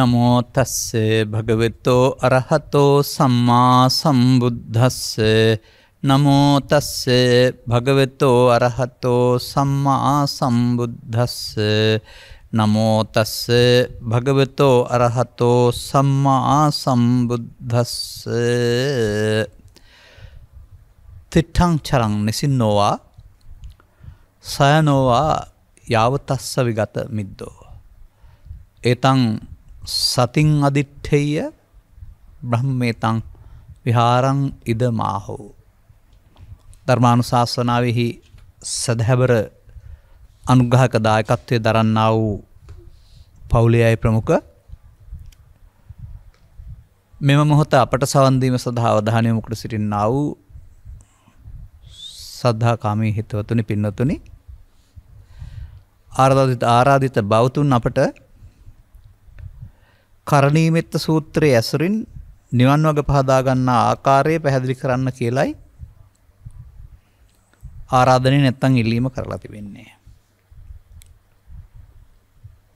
නමෝතස්ස භගවෙතෝ අරහතෝ සම්මා සම්බුද්ධස්ස නමෝතස්ස භගවෙතෝ අරහතෝ සම්මා සම්බුද්ධස්ස නමෝතස්ස භගවතෝ අරහතෝ සම්මා සම්බුද්ධස්ස තිට්ටං චරං නිසින්නෝවා සයනෝවා යාවතස්ස විගත මිද්දෝ. ඒතං සතින් අදිට්ඨෙය බ්‍රහ්මේතං විහාරං ඉදමාහෝ ධර්මානුශාසනාවෙහි සදහැබර අනුග්‍රහක දායකත්වය දරන්නා වූ පවුලේ අය ප්‍රමුඛ මෙම මොහොත අපට සවන් දීම සඳහා අවධානය යොමුකොට සිටින්නා වූ සද්ධා කාමී හිතවතුනි පින්නතුනි ආරාධිත ආරාධිත බෞතුන් අපට කරණීමෙත්ත සූත්‍රයේ ඇසුරින් නිවන් වග පහදා ගන්නා ආකාරය පැහැදිලි කරන්න කියලයි ආරාධනේ නැත්තම් ඉල්ලීම කරලා තිබෙන්නේ.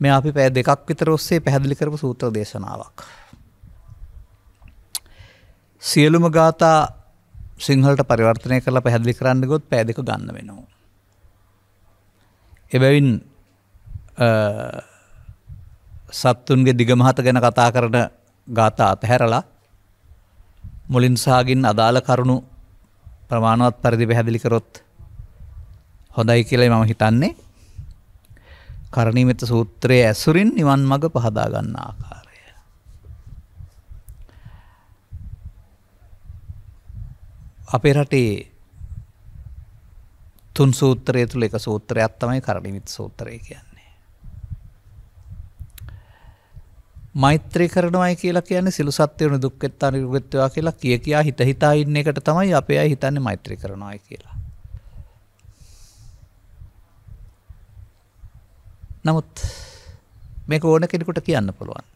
මේ අපි පැය දෙකක් විතර ඔස්සේ පැහැදිලි කරපු සූත්‍ර දේශනාවක්. සියලුම ගාථා සිංහලට පරිවර්තනය කරලා පැහැදිලි කරන්න ගොත් පැය දෙක ගන්න වෙනවා. එබැවින් සත්තුන්ගේ දිගමහත ගැන කතා කරන ගාත අතහැරලා මුලින්සාගින් අදාළ කරුණු ප්‍රමාණවත් පරිදි පැහැදිලිකරොත් හොඳයි කියලයි මම හිතන්නේ කරණීමත සූත්‍රයේ ඇසුරින් නිවන් මඟ පහදාගන්න ආකාරය. අපේ රටේ තුන් සූත්‍රය තුළ එක සූත්‍රයක් තමයි කරණීමිත සූත්‍රය කියන්න. මෛත්‍රී කරනවයි කියලා කියන්නේ සිළු සත්වයන දුක්කෙත් අනිරුගත්වවා කියලා කිය කියා හිත හිතා ඉන්න එකට තමයි අපේ අය හිතන්නේ මෛත්‍රී කරනවායි කියලා. නමුත් මේක ඕන කෙනෙකුට කියන්න පුළුවන්.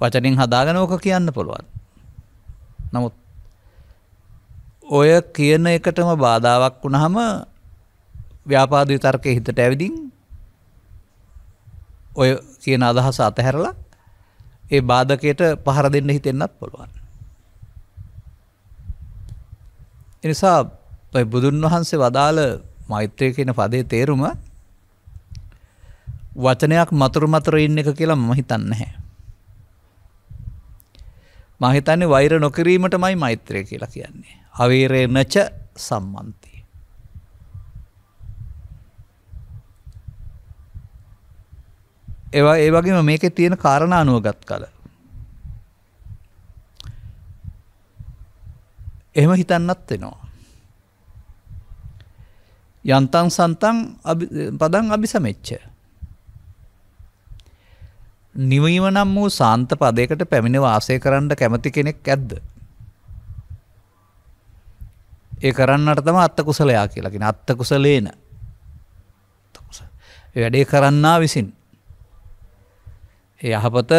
වචනින් හදාගෙන ඕක කියන්න පුළුවන්. නමුත් ඔය කියන එකටම බාධාවක් වුණහම ව්‍යාපාද විතර්කයේ හිතට ඇවිදින් ඔය කියන අදහස අතහැරලා ඒ බාධකයට පහර දෙන්න හිතෙන්න්නත් පුළුවන්. එනිසා බුදුන් වහන්සේ වදාළ මෛත්‍රය කියන පදේ තේරුම වචනයක් මතුරු මතර ඉන්න එක කියලා මහිතන්න හැ. මහිතන්නේ වෛර නොකිරීමටමයි මෛත්‍රය කියලා කියන්නේ. අවේරේ නච සම්මන්ත. ඒවා ඒ වගේම මේක තියෙන කාරණ අනුවගත් කල. එහෙම හිතන්නත් වෙනවා. යන්තන් සන්තන් පදන් අභිසමච්ච. නිවීම නම් වූ සාන්ත පදයකට පැමිණ වාසය කරන්න කැමති කෙනෙක් ඇද්ද. ඒ කරන්නට තම අත්තකුසලයා කියලකින අත්තකුසලේන වැඩේ කරන්නා විසින් ඒ අහපත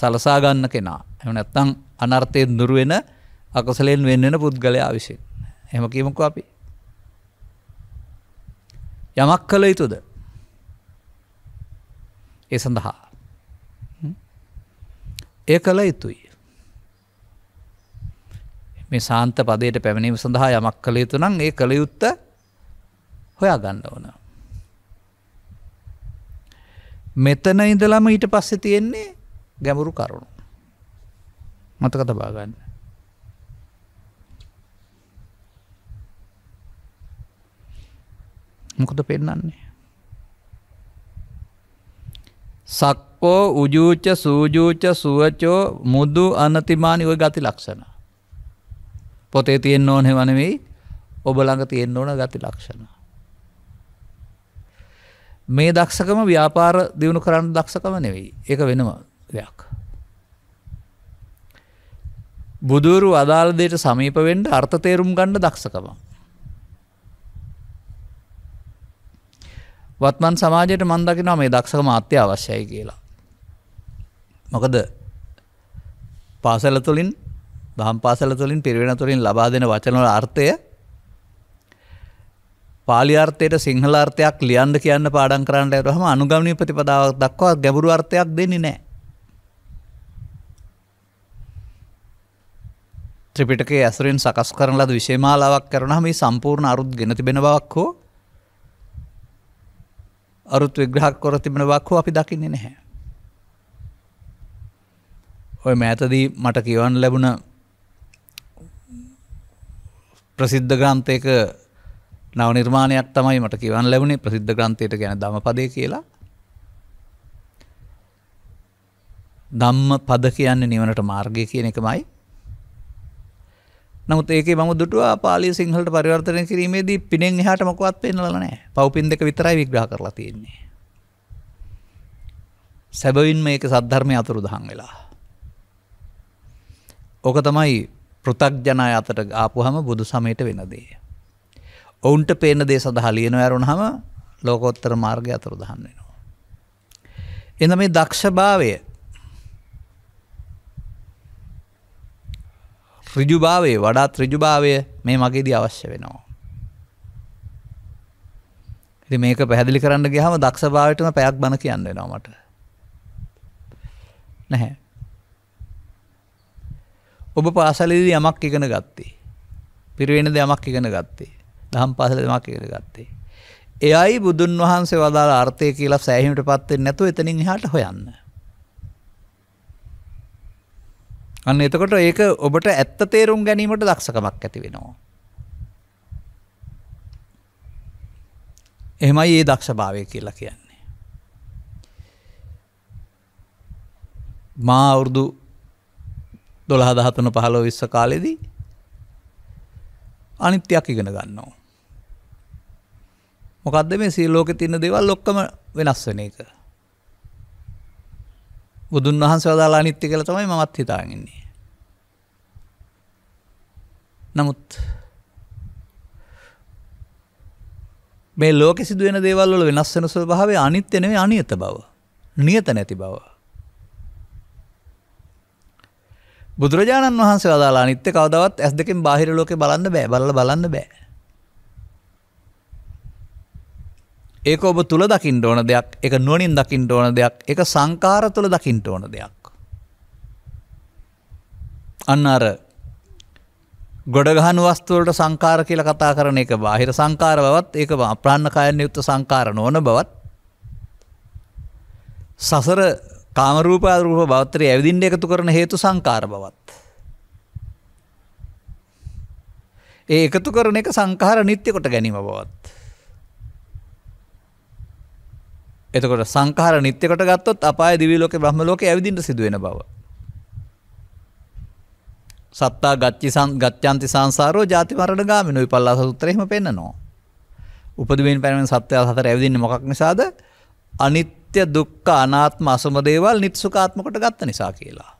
සලසාගන්න කෙනා එම නැත්තං අනර්ථය දුරුවෙන අකසලෙන් වෙන්නෙන පුද්ගලයා විසින් හෙම කීමක අපි යමක් කළ යුතුද ඒ සඳහා ඒ කළ යුතුයි මේ සාන්ත පදයට පැමිණීම සඳහා යමක් කළ යුතු නම් ඒ කළ යුත්ත හොයා ගන්න ඕනා මෙතන ඉඳලම ඊට පස්සෙ තියෙන්නේ ගැඹුරු කරුණු. මතක තබා ගන්න. මොකද පෙන්නන්නේ. සක්කෝ උජූච සූජූච සුවචෝ මුදු අනතිමානි ඔය ගති ලක්ෂණ. පොතේ තියෙන් ඕන හෙවනවෙයි ඔබ ළඟ තියෙන් ඕන ගති ලක්ෂණ. මේ දක්ෂකම ව්‍යාපාර දියුණු කරන්න දක්ෂකම නෙවෙයි එක වෙනම දෙයක්. බුදුරු අදාළදයට සමීපවෙන්ට අර්ථ තේරුම් ගණ්ඩ දක්ෂකම. වත්මන් සමාජයට මන්දකිනවා මේ දක්ෂකම අත්‍ය අවශ්‍යයි කියලා. මොකද පාසල තුළින් දහම් පාසල තුළින් පිරිවෙන තුළින් ලබා දෙන වචනවල අර්ථය පාලිාර්ථයට සිංහලාර්ථයක් ලියන්ඩ කියන්න පාඩන් කරන්නට ඇරහම අනුගමනී ප්‍රතිපදාවක් දක්වා ගැබුරු අර්ථයක් දෙනි නෑ. ත්‍රිපිටකේ ඇසුරෙන් සකස් කරන ලද විශේමාලාවක් කරන මේ සම්පූර්ණ අරුත් ගෙන තිබෙන බවක් හෝ අරුත් විග්‍රහක් කොර තිබෙන බක් හෝ අපි දකින්නේ නැහැ. ඔය මෑතදී මට කියවන්න ලැබුණ ප්‍රසිද්ධ ග්‍රන්ථයක නව නිර්මාණයක් තමයි මට කිවන් ලැබුණේ ප්‍රසිද්ධ ග්‍රන්ථයට ගැන දමපදය කියලා. දම්ම පද කියන්නේ නිවනට මාර්ගය කියන එකමයි. නමුත් ඒකේ මම දුටුවා පාලි සිංහලට පරිවර්තනය කිරීමේදී පිනෙන් එහාට මොකවත් පෙන්වලා නැහැ. පව්පින් දෙක විතරයි විග්‍රහ කරලා තියෙන්නේ. සැබවින්ම ඒක සද්ධර්මය අතුරුදහන් වෙලා. ඕක තමයි පෘථග්ජනය අතට ආපුහම බුදු සමයට වෙනදේ. ඔවුන්ට පේන දේ සඳහා ලියන ඇරුණහම ලෝකෝත්තර මාර්ගය අතුරු දහන් වෙනවා. එන මේ දක්ෂභාවය ඍජුභාවේ වඩාත් ඍජුභාවය මේ මගේදී අවශ්‍ය වෙනවා. ඉතින් මේක පැහැදිලි කරන්න ගියාම දක්ෂභාවයටම පැයක් බන කියන්න වෙනවා මට. නැහැ. ඔබ පාසලේදී යමක් ඉගෙන ගත්තේ. පිරිවෙනද යමක් ඉගෙන ගත්තේ. දහම් පාසල දෙමක් ඉගෙන ගත්තේ. එයයි බුදුන් වහන්සේ වදාළ අර්ථය කියලා සෑහීමට පත් වෙන්නේ නැතුව එතනින් එහාට හොයන්න. අන්න එතකොට ඒක ඔබට ඇත්ත තේරුම් ගැනීමට දක්ෂකමක් ඇති වෙනවා. එහෙමයි ඒ දක්ෂභාවය කියලා කියන්නේ. මා අවුරුදු දොළහ දහතුන පහලෝ විශ්ව කාලෙදී අනිත්‍යයක් ඉගෙන ගන්නවා. මොකක්ද මේ සීලෝකෙ තින්න දේවල් ඔක්කම වෙනස් වෙන එක. බුදුන් වහන්ස වදාලා නිත්‍ය කළ තමයි මමත් හිතාගන්නේ. නමුත් මේ ලෝක සිදුවෙන දේවල්ල වෙනස් වෙන ස්වභාවය අනිත්‍යනවේ අනියත බව. නියත නැති බව. බුදුරජාණන් වහන්සේ වදාලා නිත්‍ය කවදවත් ඇස් දෙකෙන් බාහිර ලෝකෙ බලන්න බෑ බලල බලන්න බෑ. ඒක ඔබ තුළ දකිින්ට ඕන දෙයක් එක නුවනින් දකිින්ට ඕන දෙයක් එක සංකාර තුළ දකිින්ට ඕන දෙයක්. අන්න අර ගොඩගහන වස්තුවලට සංකාර කියල කතා කරන එක බාහිර සංකාර බවත් ඒක ප්‍රාණ්කායන යුත්ත සංකාර නොන බවත් සසර කාමරූපාරූප බවත්තරය ඇවිදින්ට එකතු කරන හේතු සංකාර බවත්. ඒ එකතු කරන එක සංකාර නිත්‍යකොට ගැනීම බවත්. එතකොට සංකාර නිත්‍යකට ගත්තොත් අපාය දිවිලෝක බ්‍රහ්මලෝක ඇවිදිට සිදුවෙන බව. සත්තා ගච්චි ගච්චන්ති සංසාරෝ ජාති මරණ ගාමිනු විපල්ලාස සූත්‍රයෙහිම පෙන්නනවා. උපදවෙන් පැනවෙන සත්‍යය හතර ඇවිදින්නේ මොකක් නිසාද? අනිත්‍ය දුක්ඛ අනාත්ම අසම දේවල් නිත්සුකාත්මකට ගත්ත නිසා කියලා.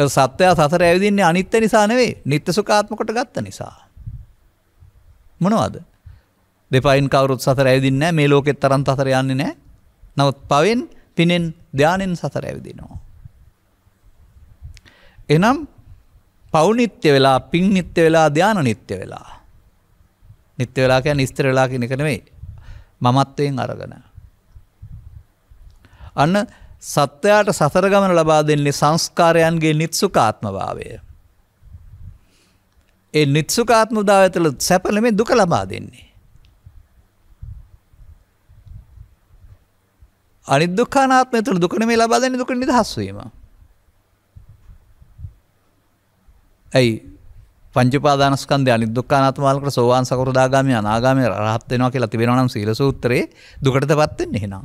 ඒ සත්‍යය හතර ඇවිදින්නේ අනිත්‍ය නිසා නෙවෙයි, නිත්‍ය සුඛාත්මකට ගත්ත නිසා. මොනවද? දෙපයින් කවරුත් සතර ඇවිදින්න මේ ලෝකෙත් තරන් අතර යන්නේ නෑ නවත් පවෙන් පිනෙන් ධ්‍යානෙන් සතර ඇවිදිනවා. එනම් පවුනිත්‍ය වෙලා පින් නිත්‍ය වෙලා ධ්‍යාන නිත්‍ය වෙලා. නිත්‍ය වෙලාකය නිස්තර වෙලා කෙනෙක නෙවෙයි මමත්වයෙන් අරගන. අන්න සත්‍යයාට සතරගමන ලබා දෙන්නේ සංස්කාරයන්ගේ නිත්සුකාත්මභාවය. ඒ නිත්සුකාත්ම දාව ඇතුළ සැපලමේ දුක ලබා දෙන්නේ. අනිත් දුක්ඛානාත්මය තුළ දුක නෙමෙයි ලබා දෙන්නේ දුක නිදහස් වීම. ඇයි පංච උපාදානස්කන්ධය අනිත් දුක්ඛානාත්ම වලකට සෝවාන් සකෘදාගාමී අනාගාමී රහත් වෙනවා කියලා තිබෙනවා නම් සීල සූත්‍රයේ දුකටදපත් වෙන්නේ එහෙනම්.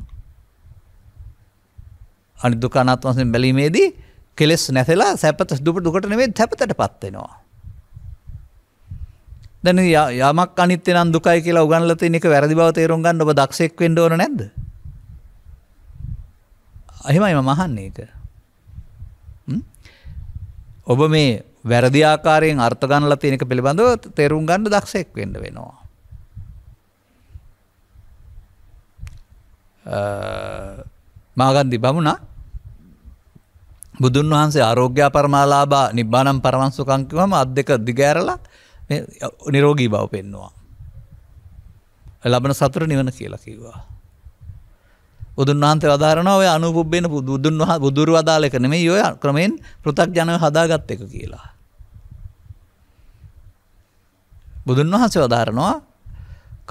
අනිත් දුක්ඛානාත්ම වශයෙන් බැලීමේදී කෙලෙස් නැසලා සැපත දුකට නෙමෙයි සැපතටපත් වෙනවා. දැන් යමක් අනිත්‍ය නම් දුකයි කියලා උගන්ලා තියෙන එක වැරදි බව තේරුම් ගන්න ඔබ දක්ෂයෙක් වෙන්න ඕන නැද්ද? එහෙමයි මම අහන්නේ ඒක. ඔබ මේ වැරදි ආකාරයෙන් අර්ථ ගන්නලා තියෙන එක පිළිබඳව තේරුම් ගන්න දක්ෂයෙක් වෙන්න වෙනවා. මාගන්දි බමුණා බුදුන් වහන්සේ ආරෝග්‍ය පරමාලාභා නිබ්බානම් පරමංසුකං කිව්වම අත් දෙක දිගෑරලා මේ නිරෝගී බව පෙන්නවා. ලබන සතුට නිවන කියලා කිව්වා. බුදුන් වහන්සේ වදාරන ඔය අනුපුබ්බෙන බුදුන් වහ බුදුරු වදාල එක නෙමෙයි ඔය ක්‍රමයෙන් පෘථක් ජනව හදාගත් එක කියලා. බුදුන් වහන්සේ වදාරනවා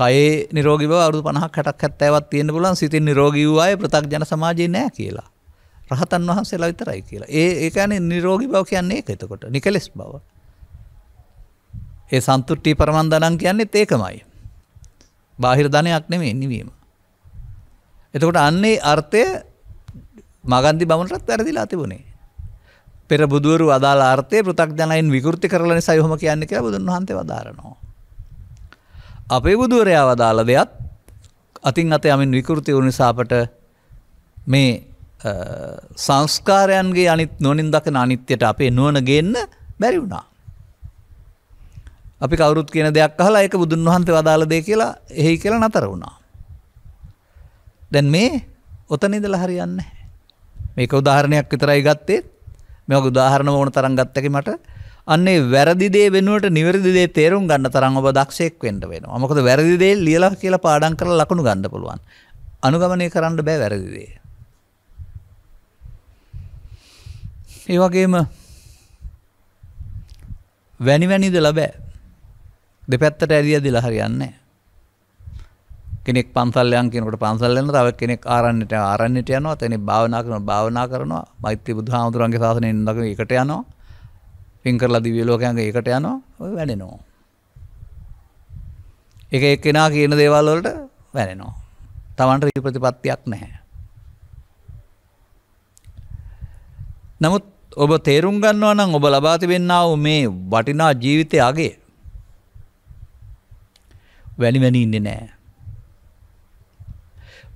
කයේ නිරෝගී බව අවුරුදු 50ක් 60ක් 70ක් තියෙන්න පුළුවන් සිතින් නිරෝගී වූ අය පෘථක් ජන සමාජයේ නැහැ කියලා. රහතන් වහන්සේලා විතරයි කියලා. ඒ ඒ කියන්නේ නිරෝගී බව කියන්නේ ඒක එතකොට. නිකලස් බව. ඒ සන්තුට්ටි පරමන්දනං කියන්නේත් ඒකමයි. බාහිර ධනයක් නෙමෙයි නිවීම. එතකොට අන්නේ අර්ථය මගන්දි බමටත් වැරදිලා තිබුණේ. පෙර බුදුවරු අදාළ අර්ථය පෘථග්ජනයින් විකෘති කරලා නිසා යොහම කියන්නේ කියලා බුදුන් වහන්සේ වදාරනවා. අපේ බුදුවරයා වදාළ දෙයත් අතින් අත යමින් විකෘති වුණු නිසා අපට මේ සංස්කාරයන්ගේ අනිත් නොනින් දකින අනිත්‍යයට අපේ නුවණ ගේන්න බැරි වුණා. අපි කවුරුත් කියන දෙයක් අහලා ඒක බුදුන් වහන්සේ වදාළ දෙය කියලා එහි කියලා නතර වුණා. දැන් මේ ඔතන ඉඳලා හරියන්න මේක උදාහරණයක් විතරයි ගත්තේ මේක උදාහරණ ඕන තරම් ගත්තක මට අන්නේ වැරදි දේ වෙනුවට නිවැරදි දේ තේරුම් ගන්න තරම් ඔබ දක්ෂයෙක් වෙන්න වෙනවා. මොකද වැරදි දේ ලියලා කියලා පාඩම් කරලා ලකුණු ගන්න පුළුවන්. අනුගමනය කරන්න බෑ වැරදි දේ. ඒ වගේම වැනි වැනිද ලබෑ. දෙපැත්තට ඇරියදිලා හරියන්නේ නැහැ. කෙනෙක් පන්සල් යන කෙනෙකුට පන්සල් යනවා තව කෙනෙක් ආරණ්‍යට යනවා ආරණ්‍යට යනවා තැනෙක් භාවනා කරනවා භාවනා කරනවා මෛත්‍රී බුදුහාමුදුරන්ගේ ශාසනයෙන් ළඟ එකට යනවා පින් කරලා දිව්‍ය ලෝකයන්ග එකට යනවා ඔය වැඩෙනවා එක එක්කෙනා කියන දේවල් වලට වැඩෙනවා Tamanට ඊ ප්‍රතිපත්තියක් නැහැ නමුත් ඔබ තේරුම් ගන්නවා නම් ඔබ ලබා තිබෙන්නා වූ මේ වටිනා ජීවිතය අගේ වැනි වැනි ඉන්නේ නැහැ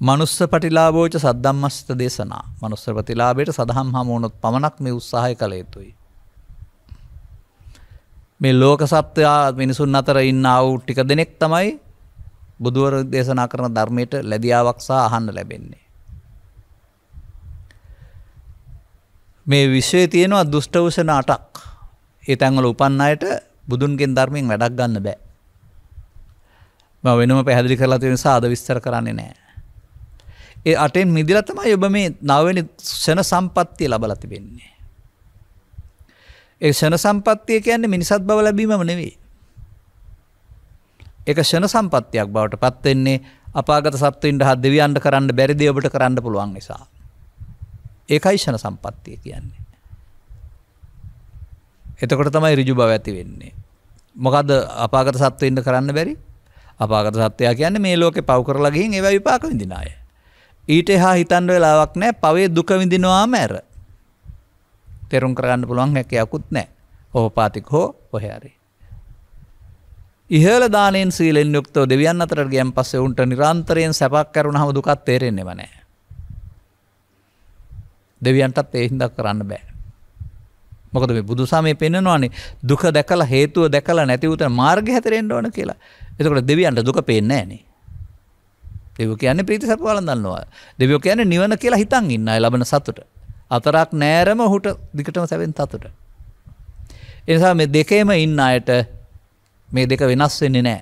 මනුස්ස පටිලාබෝච සද්ධම්මස්ත දේශනා මනුස්ස ප්‍රතිලාබයට සදහම් හමුවනොත් පමණක් මේ උත්සාහය කළ යුතුයි. මේ ලෝක සත්වයා මිනිසුන් අතර ඉන්න අවු ටික දෙනෙක් තමයි බුදුවර දේශනා කරන ධර්මයට ලැදියාවක් සහ අහන්න ලැබෙන්නේ. මේ විශ්වය තියෙනවා දුෂ්ටවෂණ අටක් ඒ තැන්වල උපන්න අයට බුදුන්ගෙන් ධර්මයෙන් වැඩක් ගන්න බෑ. ම වෙනම පැහැදිලි කරලා තියෙන සාද විස්තර කරන්නේ නෑ. ඒ අටෙන් මිදිලා තමයි ඔබ මේ නවවෙනි ෂණ සම්පත්තිය ලබලා තිබෙන්නේ. ඒ ෂණ සම්පත්තිය කියන්නේ මිනිසත් බව ලැබීමම නෙවෙයි. ඒක ෂණ සම්පත්තියක් බවට පත් වෙන්නේ අපාගත සත්වයින්ට හා දෙවියන්ට කරන්න බැරි දේ ඔබට කරන්න පුළුවන් නිසා. ඒකයි ෂණ සම්පත්තිය කියන්නේ. එතකොට තමයි ඍජු බව ඇති වෙන්නේ. මොකද අපාගත සත්වයින්ට කරන්න බැරි අපාගත සත්වයා කියන්නේ මේ ලෝකේ පව් කරලා ගිහින් ඒවා විපාක විඳින අය. ඊට එහා හිතන්ඩ වෙලාවක් නෑ පවේ දුක විඳිනවාම ඇර තෙරුම් කරගන්න පුළුවන් හැකයකුත් නෑ ඕහපාතික් හෝ ඔොහැරි. ඉහල දානෙන් සීලෙන් යුක්තව දෙවියන් අතර ගැම් පස්සේ උන්ට නිරන්තරයෙන් සැපක් කරුණ හම දුකත් තේරෙන්නේ වනෑ. දෙවියන්ටත් ඒහින්දක් කරන්න බෑ. මොකද මේ බුදුසාමය පෙන්නවානේ දුක දැකලා හේතුව දැකලා නැතිවත මාර්ග හැතරෙන්ට ඕන කියලා එතකට දෙවියන්ට දුක පේන්නේ නේ. දෙව කියන්න ප්‍රීති සැපවල දන්නවා දෙවියෝ කියන නිවන කියලා හිතන් ඉන්න ලබන සතුට අතරක් නෑරම හුට දිකටම සැවෙන් තතුට එනිසා මේ දෙකේම ඉන්න අයට මේ දෙක වෙනස් වෙන්නේ නෑ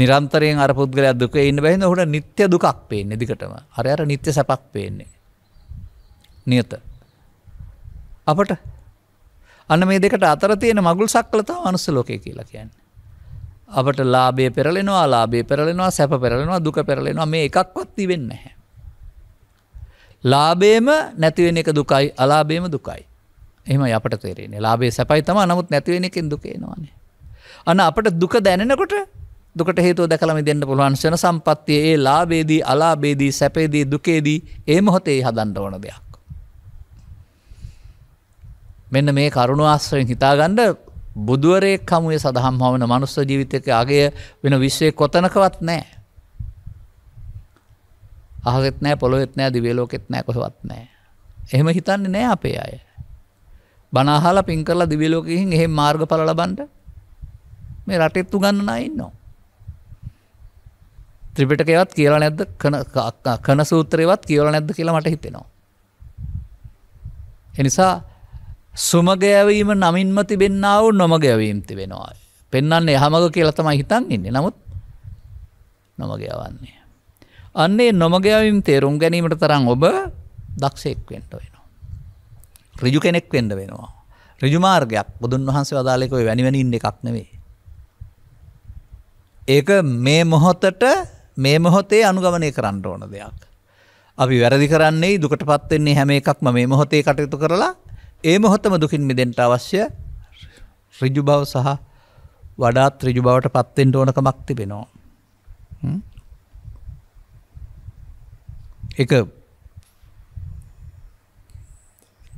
නිරන්තරයෙන් අර පුද්ගලයක් දුක ඉන්න බැහිඳ හොට නිත්‍ය දුකක් පේන්නේ දිකටම අර අර නිත්‍ය සැපක් පේන්නේ නියත අපට අන්න මේ දෙකට අතර තියෙන මගුල් සක්කලතාව අනුස්සලෝකය කියලා කියන්නේ අපට ලාබේ පෙරලෙනවා ලාබේ පෙරලෙනවා සැප පෙරලෙනවා දුක පෙරලෙනවා මේ එකක්වත් තිවෙන්න හැ. ලාබේම නැතිවෙන එක දුකයි අලාබේම දුකයි. එම අපට තේරෙන්නේ ලාබේ සැපයි තම නමුත් නැතිවෙන එකෙන් දුකේනවානේ. අන අපට දුක දැනෙනකොට දුකට හේතු දැකලම දෙන්න පුළුවන්ශන සම්පත්තිය ඒ ලාබේදී අලාබේදී සැපේදී දුකේදී ඒ මොහොතේ හදන්ඩ ඕන දෙයක්. මෙන්න මේ කරුණු ආශ්‍රයෙන් හිතාගණ්ඩ බුදුවරේ කමුවේ සඳහම් හවන මනුස්ස ජීවිතක අගේ වෙන විශ්වය කොතනකවත් නෑ. අහගෙත් නෑ පොළොවෙත් නෑ දිවේලෝකෙත් නෑ කොහවත් නෑ. එහෙම හිතන්නේ නෑ අපේ අය. බනාහලා පින් කරලා දිවලෝකෙහින් එහෙ මාර්ග පල ලබන්ට මේ රටෙත්තු ගන්න අයින්නවා. ත්‍රිපිටකයවත් කියලා නැද්ද කන සූත්‍රයවත් කියලා නැද්ද කියලා මට හිතෙනවා. එනිසා සුමගෑවීම නමින්ම තිබෙන්න්නාව නොමගැවීම් තිබෙනවා. පෙන්න්න එහමග කියල තමයි හිතන් ඉන්න නමුත් නොමගයවන්නේ. අන්නේ නොමගෑවිම් තේරුම් ගැනීමට තරම් ඔබ දක්ෂෙක් වෙන්ට වෙනවා. රිජු කෙනෙක් වෙන්ඩ වෙනවා. රිජුමාර්ගයක් බුදුන් වහන්සේ වදාලෙකොයි වැනිවැනි ඉන්න එකක් නෙවේ. ඒක මේ මොහොතට මේ මොහොතේ අනුගමනය කරන්න ඕන දෙයක්. අපි වැරදි කරන්නේ දුකට පත්වෙන්නේ හැම එකක්ම මේ මොහොතේ කටයුතු කරලා ඒ මොහොතම දුකින් මිදෙන්ට අවශ්‍ය රිජු බව සහ වඩාත් රිජු බවට පත්තෙන්ට ඕනක මක් තිබෙනවා. එක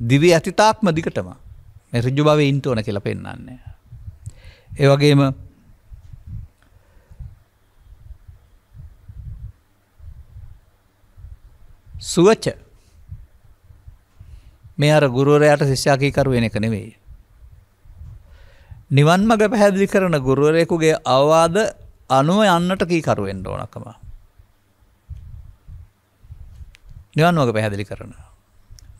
දිවි ඇතිතාක්ම දිකටම රිජු බව ඉන්ට ඕන කියල පෙන්න්නන්නේ. ඒවගේම සුවච්ච මේ අර ගුරුවරයට ශිෂ්‍යාකීකරු වෙන එක නෙවෙයි. නිවන් මඟ පැහැදිලි කරන ගුරුවරයෙකුගේ අවවාද අනුව යන්නට කීකරුවෙන්ට ඕනකම. නිවන් වග පැහැදිලි කරන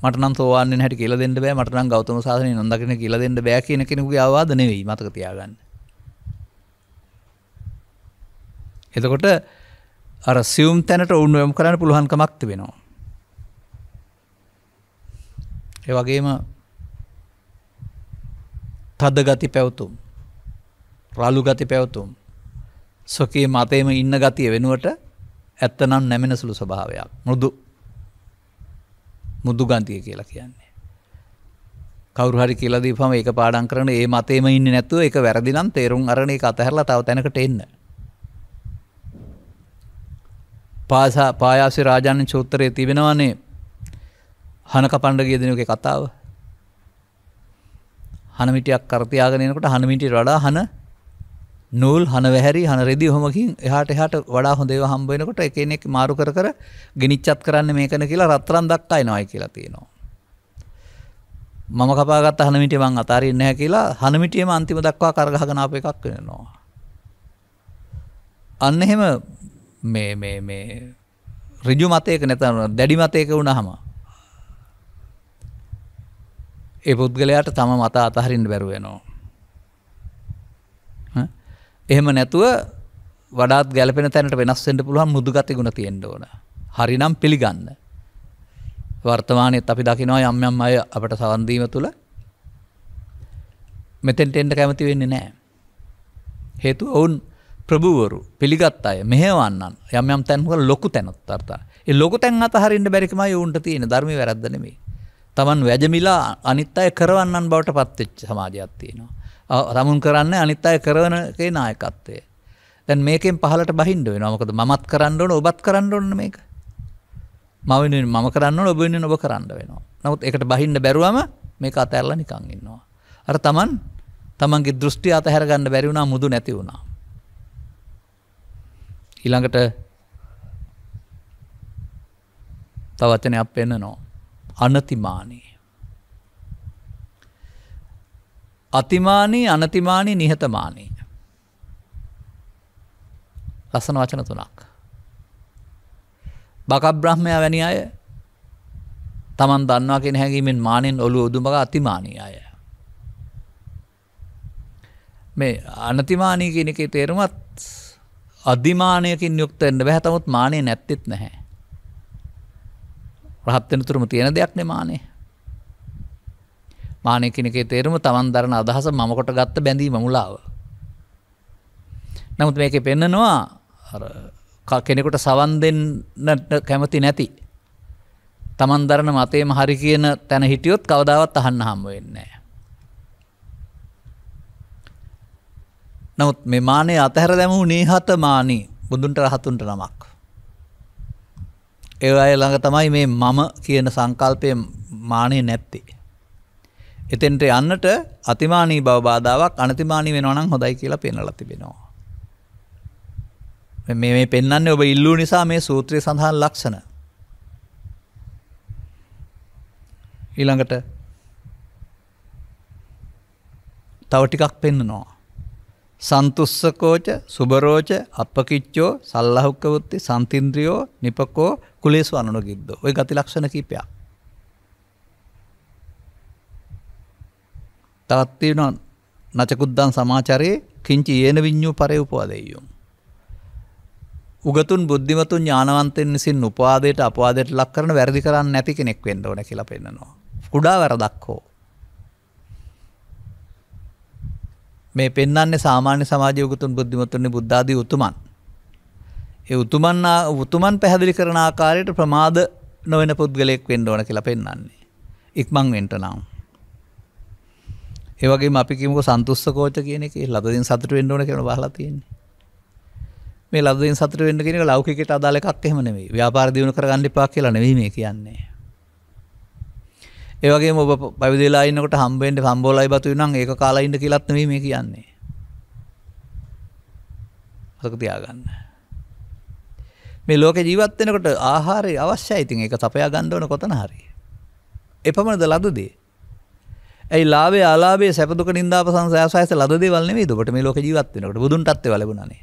මටන තෝවාන්න හැට කියල දෙන්න බෑ මටන ගෞතම සාසනය නොදකින කියල දෙන්න බෑ කියන කෙනෙකුගේ අවවාද නෙවෙයි මතක තියාගන්න. එතකොට අර සියුම් තැනට ඔවුන්ුවම් කරන්න පුළුවන්කමක් තිබෙනවා. ඒ වගේම තද ගති පැවතුම් රලු ගති පැවතුම් සොකේ මතේම ඉන්න ගතිය වෙනුවට ඇත්තනම් නැමෙන සුළු ස්වභාවයක් මුදු මුදු ගන්තිය කියලා කියන්නේ. කවරු හරි කියලදී පම ඒ පාඩන් කරන ඒ මතේම ඉන්න නැතුව එක වැරදිනම් තේරුම් අරණ එක අතහැරලා තව තැනකට එන්න. පාසා පායාසි රාජාණන් චෝත්තරය තිබෙනවානේ හනක පණ්ඩ ගියදනක කතාව හනමිටියක් කරතියාගෙනනකට හනමිටිට වඩා හන නූල් හන වැහැරි හන රෙදි හොමකින් එහට එහට වඩා හොඳේව හම්බෙනකොට එකනෙක් මාරු කර කර ගෙනිච්චත් කරන්න මේකන කියලා රත්තරන් දක්කයි නොයි කියලා තියෙනවා. මම කපාගත් හනමිටිවන් අතාරන්න හැ කියලා හනමිටියම අන්තිම දක්වා කරගහගනාප එකක් වෙනවා. අන්න එහෙම රජු මතයක නැතන දැඩි මතයක වුණ හම ඒ පුද්ගලයාට තම මත අතහරින්න බැරුව වෙනවා. එහෙම නැතුව වඩාත් ගැලපෙන තැනට වෙනස් වෙන්න පුළුවන් මුදු ගති ගුණ තියෙන්න ඕන. හරිනම් පිළිගන්න. වර්තමානයේත් අපි දකිනවා යම් යම් අය අපට සවන් දීම තුල මෙතෙන්ට එන්න කැමති වෙන්නේ නැහැ. හේතුව ඔවුන් ප්‍රභූවරු පිළිගත් අය මෙහෙවන්නන් යම් යම් තැන්වල ලොකු තැනොත් අර්ථ. ඒ ලොකු තැන් අතහරින්න බැරිකමයි උන්ට තියෙන ධර්මයේ වැරද්ද නෙමෙයි. තමන් වැජමිලා අනිත් අය කරවන්නන් බවට පත්වෙච්ච සමාජයක් තියෙනවා රමුන් කරන්න අනිත් අය කරවනගේ නායකත්වය දැන් මේකෙන් පහලට බහින්ඩුව නොමකද මත් කරන්න ඕන ඔබත් කරන්න ඔන්න මේක මවිනි මම කරන්න ඔබන්න ඔබ කරන්න වෙනවා නමුත් එකට බහින්ඩ බැරුවම මේක අතැරල නිකං ඉන්නවා අර තමන් තමන්ගේ දෘෂ්ටි අතහැරගන්න බැරිවුණා මුදු නැති වුණා ඊළඟට තවචනයක් පෙන්න නෝ අනතිමානී. අතිමානී අනතිමානී නිහතමානී. ලස්සන වචන තුනක්. බකබ්‍රහ්මය වැනි අය තමන් දන්නවා කෙන හැඟීමෙන් මානෙන් ඔලු උදුමග අතිමානී අය. මේ අනතිමානී කෙනෙකේ තේරුමත් අධිමානයකින් යුක්ත එන්න බැහැතමුත් මානය නැත්තෙත් නැහැ. රහත් වෙන තුරුම තියෙන දෙයක් නේ මානෙ. මානෙ කෙනකේ තේරුම Taman දරන අදහස මම කොට ගත්ත බැඳීම මුලාව. නමුත් මේකේ පෙන්නනවා අර කෙනෙකුට සවන් දෙන්න කැමති නැති Taman දරන මතේම හරි කියන තැන හිටියොත් කවදාවත් අහන්න හම්බ වෙන්නේ නැහැ. නමුත් මේ මානෙ අතහැර දැමූ නීහත මානි බුදුන්ට රහතුන්ට නමක්. ඒ අය ළඟ තමයි මේ මම කියන සංකල්පය මානේ නැත්තේ. එතෙන්ට යන්නට අතිමානී බව බාධාවක් අනතිමානී වෙනවා නම් හොඳයි කියලා පෙන්වලා තිබෙනවා. මේ මේ පෙන්වන්නේ ඔබ ඉල්ලූ නිසා මේ සූත්‍රයේ සඳහන් ලක්ෂණ. ඊළඟට තව ටිකක් පෙන්නනවා. සන්තුස්සකෝච සුබරෝච අපකිච්චෝ සල්ලහුක්ක වුත්ති සන්තින්ද්‍රියෝ නිපකෝ කුලේසු අනුනුගිද්දෝ. ඔය ගති ලක්ෂණ කීපයක්. තවත් තියෙනවා නචකුද්දන් සමාචරේ කිංචි යේන විඤ්ඤූ පරේ උපවාදෙයියෝ. උගතුන් බුද්ධිමතුන් ඥානවන්තයන් විසින් උපවාදයට අපවාදයට ලක් කරන වැරදි කරන්නේ නැති කෙනෙක් වෙන්න ඕන කියලා පෙන්නනවා. කුඩා වැරදක් හෝ මේ පෙන්වන්නේ සාමාන්‍ය සමාජයේ උගතුන් බුද්ධිමත්තුන්නේ බුද්ධාදී උතුමන්. ඒ උතුමන් උතුමන් පැහැදිලි කරන ආකාරයට ප්‍රමාද නොවන පුද්ගලයෙක් වෙන්න ඕන කියලා පෙන්වන්නේ. ඉක්මන් වෙන්න නම්. ඒ වගේම අපි කියමුකෝ සන්තුෂ්ත කෝච කියන එකේ ලදදින් සතුට වෙන්න ඕන කියලා බහලා තියෙන්නේ. මේ ලදදින් සතුට වෙන්න කියන එක ලෞකිකයට අදාළ එකක් එහෙම නෙමෙයි. ව්‍යාපාර දියුණු කරගන්න එපා කියලා නෙමෙයි මේ කියන්නේ. ඒවගේ ඔබ පැවිදිලා ඉන්නකට හම්බෙන්ට හම්බෝලයි බතු නම් ඒ කාලයින්න කිලත්නවීම මේ කියන්නේ. හසක තියාගන්න. මේ ලෝක ජීවත්වෙනකොට ආහාරය අවශ්‍ය ඉතින් එක සපයා ගණ්ඩවන කොතන හරි. එපමණද ලදදේ. ඇයි ලාබේ ආලාබේ සැපදුක නිදා සංසයසය ලද වලන්නේ දකට මේ ලෝක ජීවත්වෙනකට බුදුන්ටත් ලබුණනේ.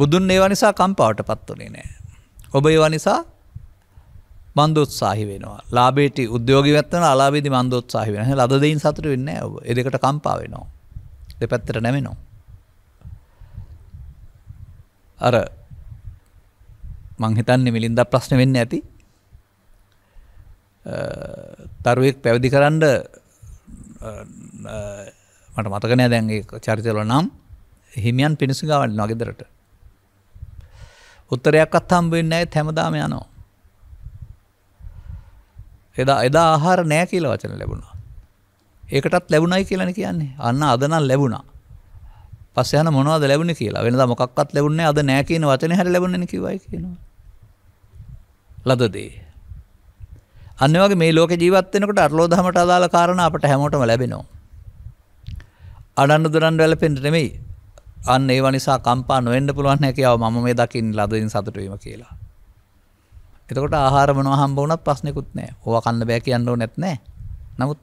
බුදුන් ඒවා නිසා කම්පාවට පත්වනේ නෑ. ඔබ ඒවා නිසා මන්දෝත්සාහි වෙනවා ලාබේට උද්‍යෝගවත්වන අලාබේදි මන්දෝත්සාහි වෙන ලද දෙයින් සතුර වෙන්න ඔබ එදකට කම්පාවෙනවා දෙපැත්තර නැමෙනවා. අර මංහිතන්නේ මිලින්ද ප්‍රශ්න වෙන්න ඇති තරුවෙක් පැවිදි කරන්න මට මතකනය දැන්ගේ චරිතවල නම් හිමියන් පිණිසු ගවන්න නොගෙදරට උත්තරයක් අත් හම්බවෙන්න ඇත් හැමදාම යනවා එදා එදා ආහාර නෑ කියල වචන ලැබුණා. ඒකටත් ලැබුණයි කියලන කියන්නේ අන්න අදනල් ලැබුණා පස්සයන මොනවද ලැබුණ කියලා වෙනද මොකක්ත් ලැබුණේ අද නෑ කියන වචන හැර ලැබුණ කිවයි කියනවා. ලදදේ. අන්නවගේ මේ ලෝක ජීවත්වෙනකට අරලෝදහමට අදාළ කාරණ අපට හැමෝටම ලැබෙනවා. අඩන්න දුරන් වැල පෙන්ටනෙමයි අන්න ඒ වනිසා කම්පා නොෙන්ඩ පුළුවන් හැකියාව ම මේ දකිින් ලදින් සතුටවීම කියලා. එතකොට ආහාර මොනවා හම්බ වුණත් ප්‍රශ්නකුත් නෑ ඕවා කන්න බෑ කියන්න ඕනේ නැත්නේ. නමුත්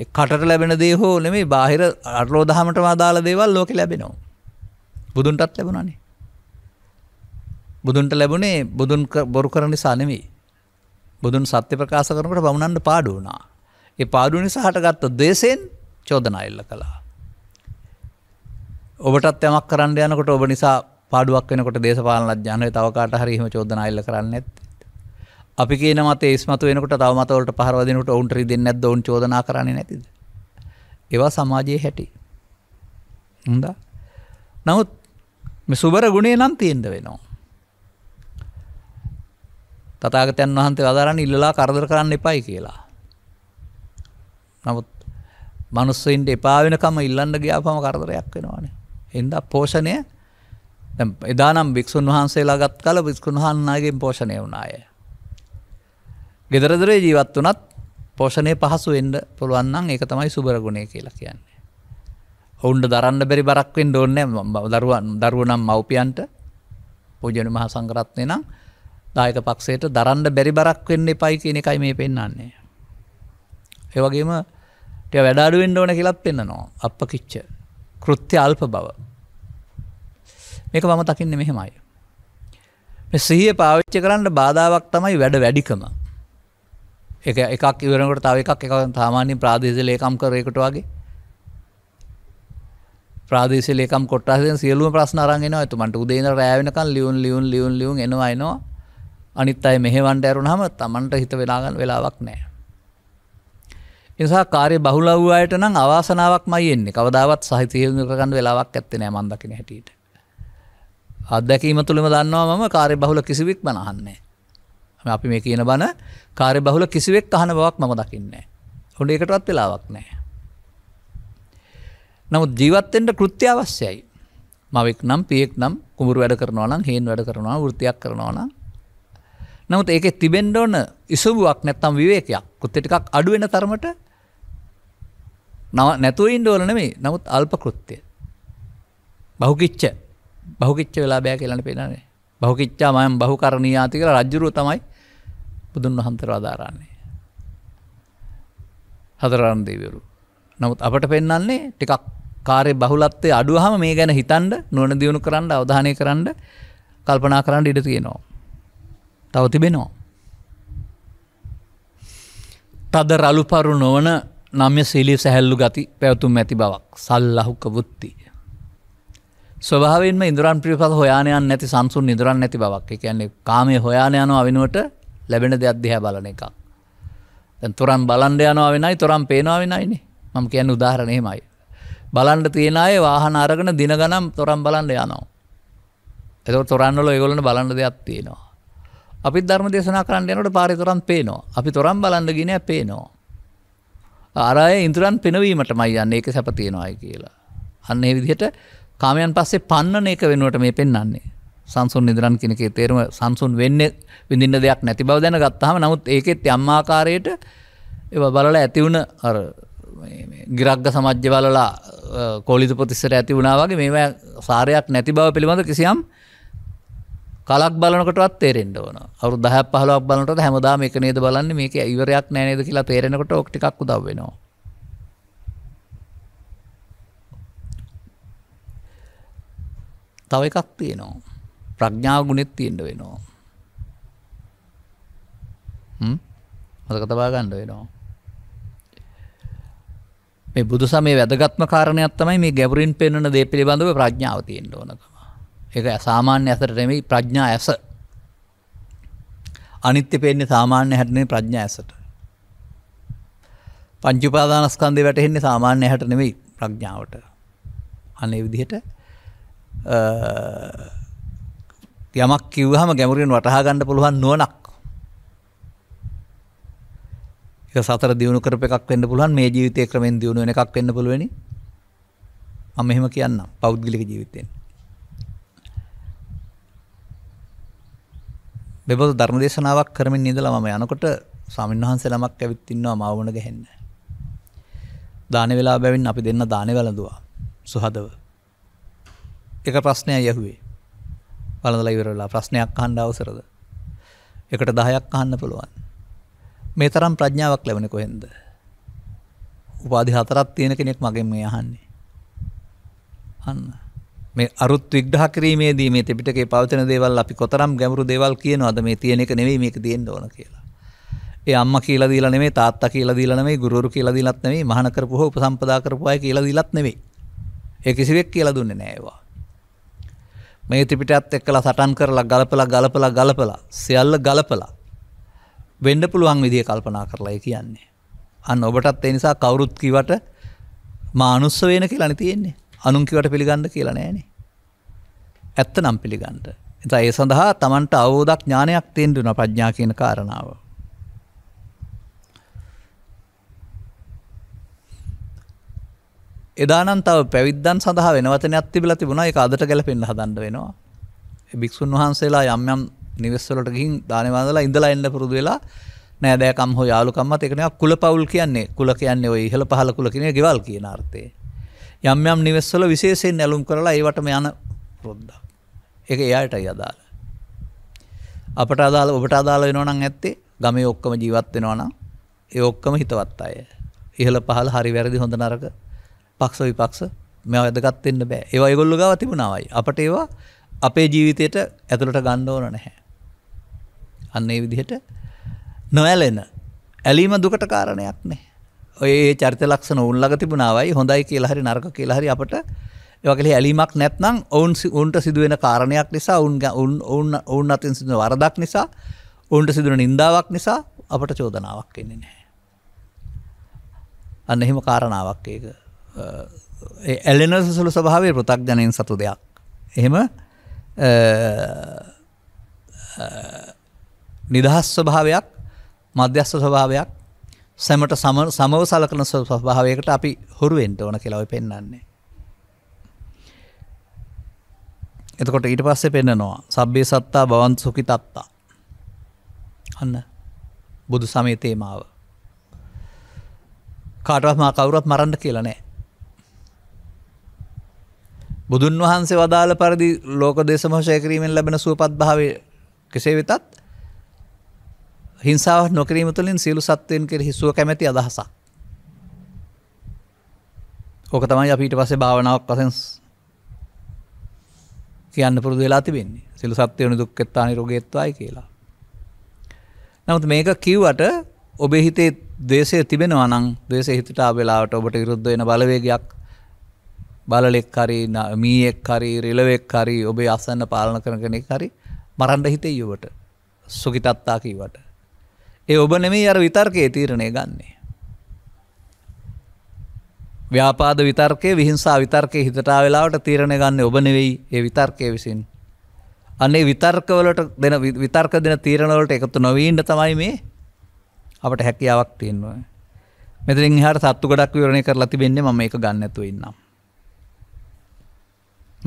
ඒ කටට ලැබෙන දේ හෝ නෙමෙයි බාහිර අටලෝ දහමටම අදාළ දේවල් ලෝකේ ලැබෙනවා. බුදුන්ටත් ලැබුණානේ. බුදුන්ට ලැබුණේ බුදුන් බොරු කරන නිසා නෙමෙයි. බුදුන් සත්‍ය ප්‍රකාශ කරනකොට බමුණන්ට පාඩු වුණා. ඒ පාඩු නිසා හටගත්ත ද්වේෂයෙන් චෝදනා එල්ල කළා. ඔබටත් යමක් කරන්න යනකොට ඔබ නිසා පාඩුවක් වෙනකොට දේශපාලනඥයන්ව තව කාට හරි එහෙම චෝදනා එල්ල කරන්නේ නැත්තේ. අපි කියන මත ඒස්මතු වෙනකට තව මතවලට පහරවදිනට ඔවුන්ට රිදෙන්නේ නැද්ද ඔවුන් චෝදනා කරන්නේ නැතිද? ඒවා සමාජයේ හැටි. හොඳා. නමුත් මේ සුබර ගුණේ නම් තියෙන්න වෙනවා. තථාගතයන් වහන්සේ වදාරන්නේ ඉල්ලලා කරදර කරන්න එපයි කියලා. නමුත් මිනිස්සුන්ට එපා වෙනකම ඉල්ලන්න ගියාපම කරදරයක් වෙනවානේ. එඳා පෝෂණය එදානම් භික්ෂුන් වහන්සේලා ගත් කල භික්ෂුන් වහන්සේලාගෙන් පෝෂණය වුණාය. ගෙදරදරේ ජීවත් වනත් පෝෂණය පහසු එන්ඩ පුළුවන්න්න ඒක තමයි සුබරගුණය කියලා කියන්නේ. ඔවුන්ට දරන්න බැරි බරක්වෙන් ඩෝන්න දරුවන් දරුවනම් මව්පියන්ට පෝජන මහ සංකරත්නය නම් දායක පක්ෂයට දරන්න බැරි බරක් වෙන්න එපයි කියන එකයි මේ පෙන්න්නන්නේ. ඒවගේම වැඩාඩුවෙන්ඩ ඕන කියලත් පෙන්න්නනවා අප කිච්ච කෘත්‍ය අල්ප බව මේක මම තකින්න මෙහෙමයි. සිහිය පාවිච්ච කරන්න බාධාවක් තමයි වැඩ වැඩිකම එක එකක් ඉවරකට තව එකක් එක සාමාන්‍යින් ප්‍රාදේශ ලේකම් කරයකට වගේ ප්‍රාදේශ ලේකම් කොටසෙන් සියලුම ප්‍රශ්න අරගෙන එතුමන්ට උදේන රෑවෙනකන් ලියුන් ලියුන් ලියුන් ලියුන් එනවා එනවා අනිත් අය මෙහෙවන්ට ඇරුණාම තමන්ට හිත වෙලාගන්න වෙලාවක් නෑ නිසා කාරය බහුල වූ අයට නම් අවාසනාවක් මයි එන්නේ කවදාවත් සහිතයුණු කරගන්න වෙලාවක් ඇත්තේ නෑ මන් දකින හැටියට අත්දැකීම තුළිම දන්නවා මම කාරය බහුල කිසිවික් බනහන්නේ අපි මේ කියන බණ කාරය බහුල කිසිවෙක් අහන බවක් මම දකින්නේ. හොඩ එකටවත් වෙලාවක් නෑ. නමුත් ජීවත්තෙන්ට කෘත්‍ය අවශ්‍යයි. මවෙක් නම් පියෙක් නම් කුමරු වැඩ කරනවා නම් හේන් වැඩ කරනවා ෘතියක් කරනවා නම්. නමුත් ඒක තිබෙන්ඩ ඕන ඉසුබුවක් නැත්තම් විවේකයක් කෘත්‍ය ටිකක් අඩුවෙන තරමට නව නැතුව ඉන්ඩෝල නෙමේ නමුත් අල්ප කෘත්‍යය. බහුකිච්ච බහුකිච්ච වෙලා බෑ කියලන පෙනනේ බහුකිච්චා මයම් බහු කරණීයාති කළ රජ්ජුරුව තමයි බුදුන් වහන්තර අදාරන්නේ. හදරාරණ දෙවරු. නමුත් අපට පෙන්නන්නේ ටිකක් කාරය බහුලත්වය අඩුවහම මේ ගැන හිතන්ඩ නොන දියුණු කරන්න අවධානය කරන්න කල්පනා කරන්න ඉඩ තියෙනවා. තව තිබෙනවා. තද රළුපරු නොවන නම්ය සීලී සැහැල්ලු ගති පැවතුම් ඇති බවක් සල්ලහුක වුත්ති. ස්වභාවෙන්ම ඉදරන් ප්‍රිපත් හොයානයන් නැති සංසුන් නිදරන් නැති බවක් එකන්නේ කාමය හොයානයන අවිනුවට ලැබෙන දෙයක් දිහැ බලන එකක්. තොරන් බලන්ඩ යනවා වෙනයි තොරම් පේනවා වෙනයිනේ මම කියන්න උදාහරණයමයි. බලන්ඩ තියෙන අය වාහන අරගෙන දින ගනම් තොරම් බලන්ඩ යනවා. එත තොරන්නල ඒගොලන බලන්ඩ දෙයක් තියෙනවා. අපි ධර්ම දේශනා කරන්න යනට පාරිතොරම් පේනවා අපි තොරම් බලන්ඩ ගෙන පේනවා. අරය ඉන්තුරන් පෙනවීමට මයි යන්න ඒක සැපතියෙනවායි කියලා. අන්න එවිදිහට කාමයන් පස්සේ පන්නන එක වෙනුවට මේ පෙන්න්නන්නේ. සංසුන් නිදරන් කෙනකේ තේරම සංසුන් වෙන්න විඳින්න දෙයක් නැති බව දැන ගත්තහම නමුත් ඒකෙත් යම්මාකාරයට එ බලල ඇතිවුණ අර ගිරක්ග සමජ්‍ය බලලා කොලිතු පොතිස්සට ඇති වුණාවගේ මේ සාරයක් නැති බව පිළිබඳ කිසියම් කලක් බලනකටත් තේරෙන්ට වන අවු දහ පහලක් බලට හැමදා මේක නේද බලන්න මේක ඉවරයක් නෑනේද කියලා තේරෙනකොට ඔක්ටිකක් දවෙනවා. තව එකක් තියෙනවා. ප්‍රඥා ගුණෙත් තියෙන්ට වෙනවා. මතක තබා ගණ්ඩ වෙනවා. මේ බුදු සමේ වැදගත්ම කාරණයක් තමයි මේ ගැබරින් පෙන්වන දේ පිළිබඳව ප්‍රඥාව තියෙන්ට ඕනකම. එක සාමාන්‍ය ඇසට නෙමයි ප්‍රඥා ඇස. අනිත්‍ය පෙන්නේ සාමාන්‍ය හැටනේ ප්‍රඥා ඇසට. පංචුපාදානස්කන්දය වැටහෙන්නේ සාමාන්‍ය හැට නෙවෙයි ප්‍රඥාවට අනේ විදිහට යමක් කිව්වහම ගැමුරින් වටහා ගන්න පුළුවන් නුවණක්. ඒක සතර දිනු කරප එකක් වෙන්න පුළුවන් මේ ජීවිතයේ ක්‍රමෙන් දිනු වෙන එකක් වෙන්න පුළුවෙනි. මම එහෙම කියන්නම් පෞද්ගලික ජීවිතයෙන්. බෙබල් ධර්ම දේශනාවක් කරමින් ඉඳලා මම යනකොට ස්වාමීන් වහන්සේ ළමක් ඇවිත් ඉන්නවා මාව වුණ ගහන්න. දාන වෙලා බැවින් අපි දෙන්න දානේ වැළඳුවා. සුහදව. එක ප්‍රශ්නයක් යහුවේ. වලඳලා ඉවරලා ප්‍රශ්නයක් අහන්න අවසරද? එකට 10ක් අහන්න පුළුවන්. මේ තරම් ප්‍රඥාවක් ලැබෙන්නේ කොහෙන්ද? උපාධි හතරක් තියෙන කෙනෙක් මගෙන් මේ අහන්නේ. අන්න. මේ අරුත් විග්‍රහ කිරීමේදී මේ ත්‍රිපිටකයේ පවතින දේවල් අපි කොතරම් ගැඹුරු දේවල් කියනවද මේ තියෙන එක නෙවෙයි මේක තියෙන්න ඕන කියලා. ඒ අම්මා කියලා දීලා නෙමෙයි තාත්තා කියලා දීලා නෙමෙයි ගුරුවරු කියලා දීලත් නෙමෙයි මහාන කරපු හෝ උපසම්පදා කරපු අය කියලා දීලත් නෙමෙයි. ඒ කිසිවෙක් කියලා දුන්නේ නෑ ඒවා. මේ ත්‍රිපිටයත් එක්කලා සටන් කරලා ගලපලා ගලපලා ගලපලා සියල්ල ගලපලා වෙන්න පුළුවන් විදිය කල්පනා කරලායි කියන්නේ. අන්න ඔබටත් ඒ නිසා කවුරුත් කිවට මානුස්ස වෙන කියලානේ තියෙන්නේ. අනුන් කිවට පිළිගන්න කියලා නෑනේ. ඇත්ත නම් පිළිගන්න. එතන ඒ සඳහා Tamanට අවබෝධයක් ඥානයක් තියෙන්න ප්‍රඥා කියන කාරණාව. එදානම් තව පැවිද්දන් සඳහා වෙනවතනයක් තිබිලා තිබුණා ඒක අදට ගැලපෙන්න හදන්න වෙනවා. භික්ෂුන් වහන්සේලා යම් යම් නිවෙස්වලට ගිහින් දානවාදලා ඉඳලා එන්න පුරුදු වෙලා නෑදෑකම් හෝ යාළුකම්මත් ඒක නිකන් කුල පවුල් කියන්නේ කුල කියන්නේ ওই ඉහළ පහළ කුල කියන ගෙවල් කියන අර්ථයේ. යම් යම් නිවෙස්වල විශේෂයෙන් ඇලුම් කරලා ඒවටම යන රොද්දා. ඒක එයාටයි අදාළ. අපට අදාළ ඔබට අදාළ වෙනවා නම් ඇත්තේ ගමේ ඔක්කොම ජීවත් වෙනවා නම් ඒ ඔක්කොම හිතවත් අය. ඉහළ පහළ හරි වැරදි හොඳ නරක පක්ෂ විපක්ෂ මෙ වැදගත් වෙන්න බෑ ඒවා ඒගොල්ලු ගාව තිබුණාවයි අපට ඒවා අපේ ජීවිතයට ඇතුළට ගණ්ඩ ඕන නැහැ අන්න ඒ විදිහට නොඇලෙන ඇලීම දුකට කාරණයක් නේ ඔය චරිත ලක්ෂණ උල්ලග තිබුණාවයි හොඳයි කියලා හරි නරක කියලා හරි අපට ඒවකල ඇලිමක් නැත්නම් ඔවුන් උන්ට සිදුවෙන කාරණයක් නිසා උන් ඔවුන් ඔවුන් අතින් සිදුන වරදක් නිසා ඔවුන්ට සිදුන නින්දාවක් නිසා අපට චෝදනාවක් එන්නේ නැහැ. අන්න එහෙම කාරණාවක් ඒක ඇල්ලෙන සුළු ස්වභාවේ පෘථග්ජනයෙන් සතු දෙයක්. එහෙම නිදහස් ස්වභාවයක් මධ්‍යස්ථ ස්වභාවයක් සැමට සමව සලකන ස්වභාවයකට අපි හුරුවෙන්ට ඕන කෙලව පෙන්න්නන්නේ. එතකොට ඊට පස්සේ පෙන්නනවා සබ්බේ සත්තා බවන් සුකි තත්තා. අන්න බුදු සමේ තේමාව. කාටවත්මා කවුරත් මරන්න කියලා නෑ. බුදුන් වහන්සේ වදාළ පරිදි ලෝක දේශමෝෂය කිරීමෙන් ලැබෙන සුවපත් භාවය කෙසේ වෙතත් හිංසාව නොකිරීම තුළින් සියලු සත්වයෙන් කෙරෙහි සුව කැමැති අදහසක්. ඕක තමයි අපිට පස්සේ භාවනාවක් වසෙන් කියන්න පුරුදු වෙලා තිබෙන්නේ සිලු සත්‍යයනු දුක්කෙත්තා නිරෝගෙත්වායි කියලා. නමුත් මේක කිව්වට ඔබේ හිතේ දේශය තිබෙනවා නම් දේශය හිතට වෙලාවට ඔබට විරුද්ධ වෙන බලවේගයක් බලලෙක් හරි මීයෙක් හරි රිලවෙක් හරි ඔබේ අසන්න පාලන කරන කෙනෙක් හරි මරන්ඩ හිතේ යුවට සුකිතත්තා කීවට. ඒ ඔබ නෙමේ අර විතර්කයේ තීරණය ගන්නේ. ව්‍යාපාද විතර්කය විහිංසා විතර්කය හිතටා වෙලාවට තීරණය ගන්න ඔබ නෙවෙයි ඒ විතර්කය විසින්. අන්නේ විතර්කවලට දෙන විතර්ක දෙන තීරණවලට එකතු නොවීන්ට තමයි මේ අපට හැකියාවක් තියෙන්වා. මෙතරින් හට සත්තු ගඩක් විවරණය කරලා තිබෙන්නේ ම එක ගන්නඇතු ඉන්නම්.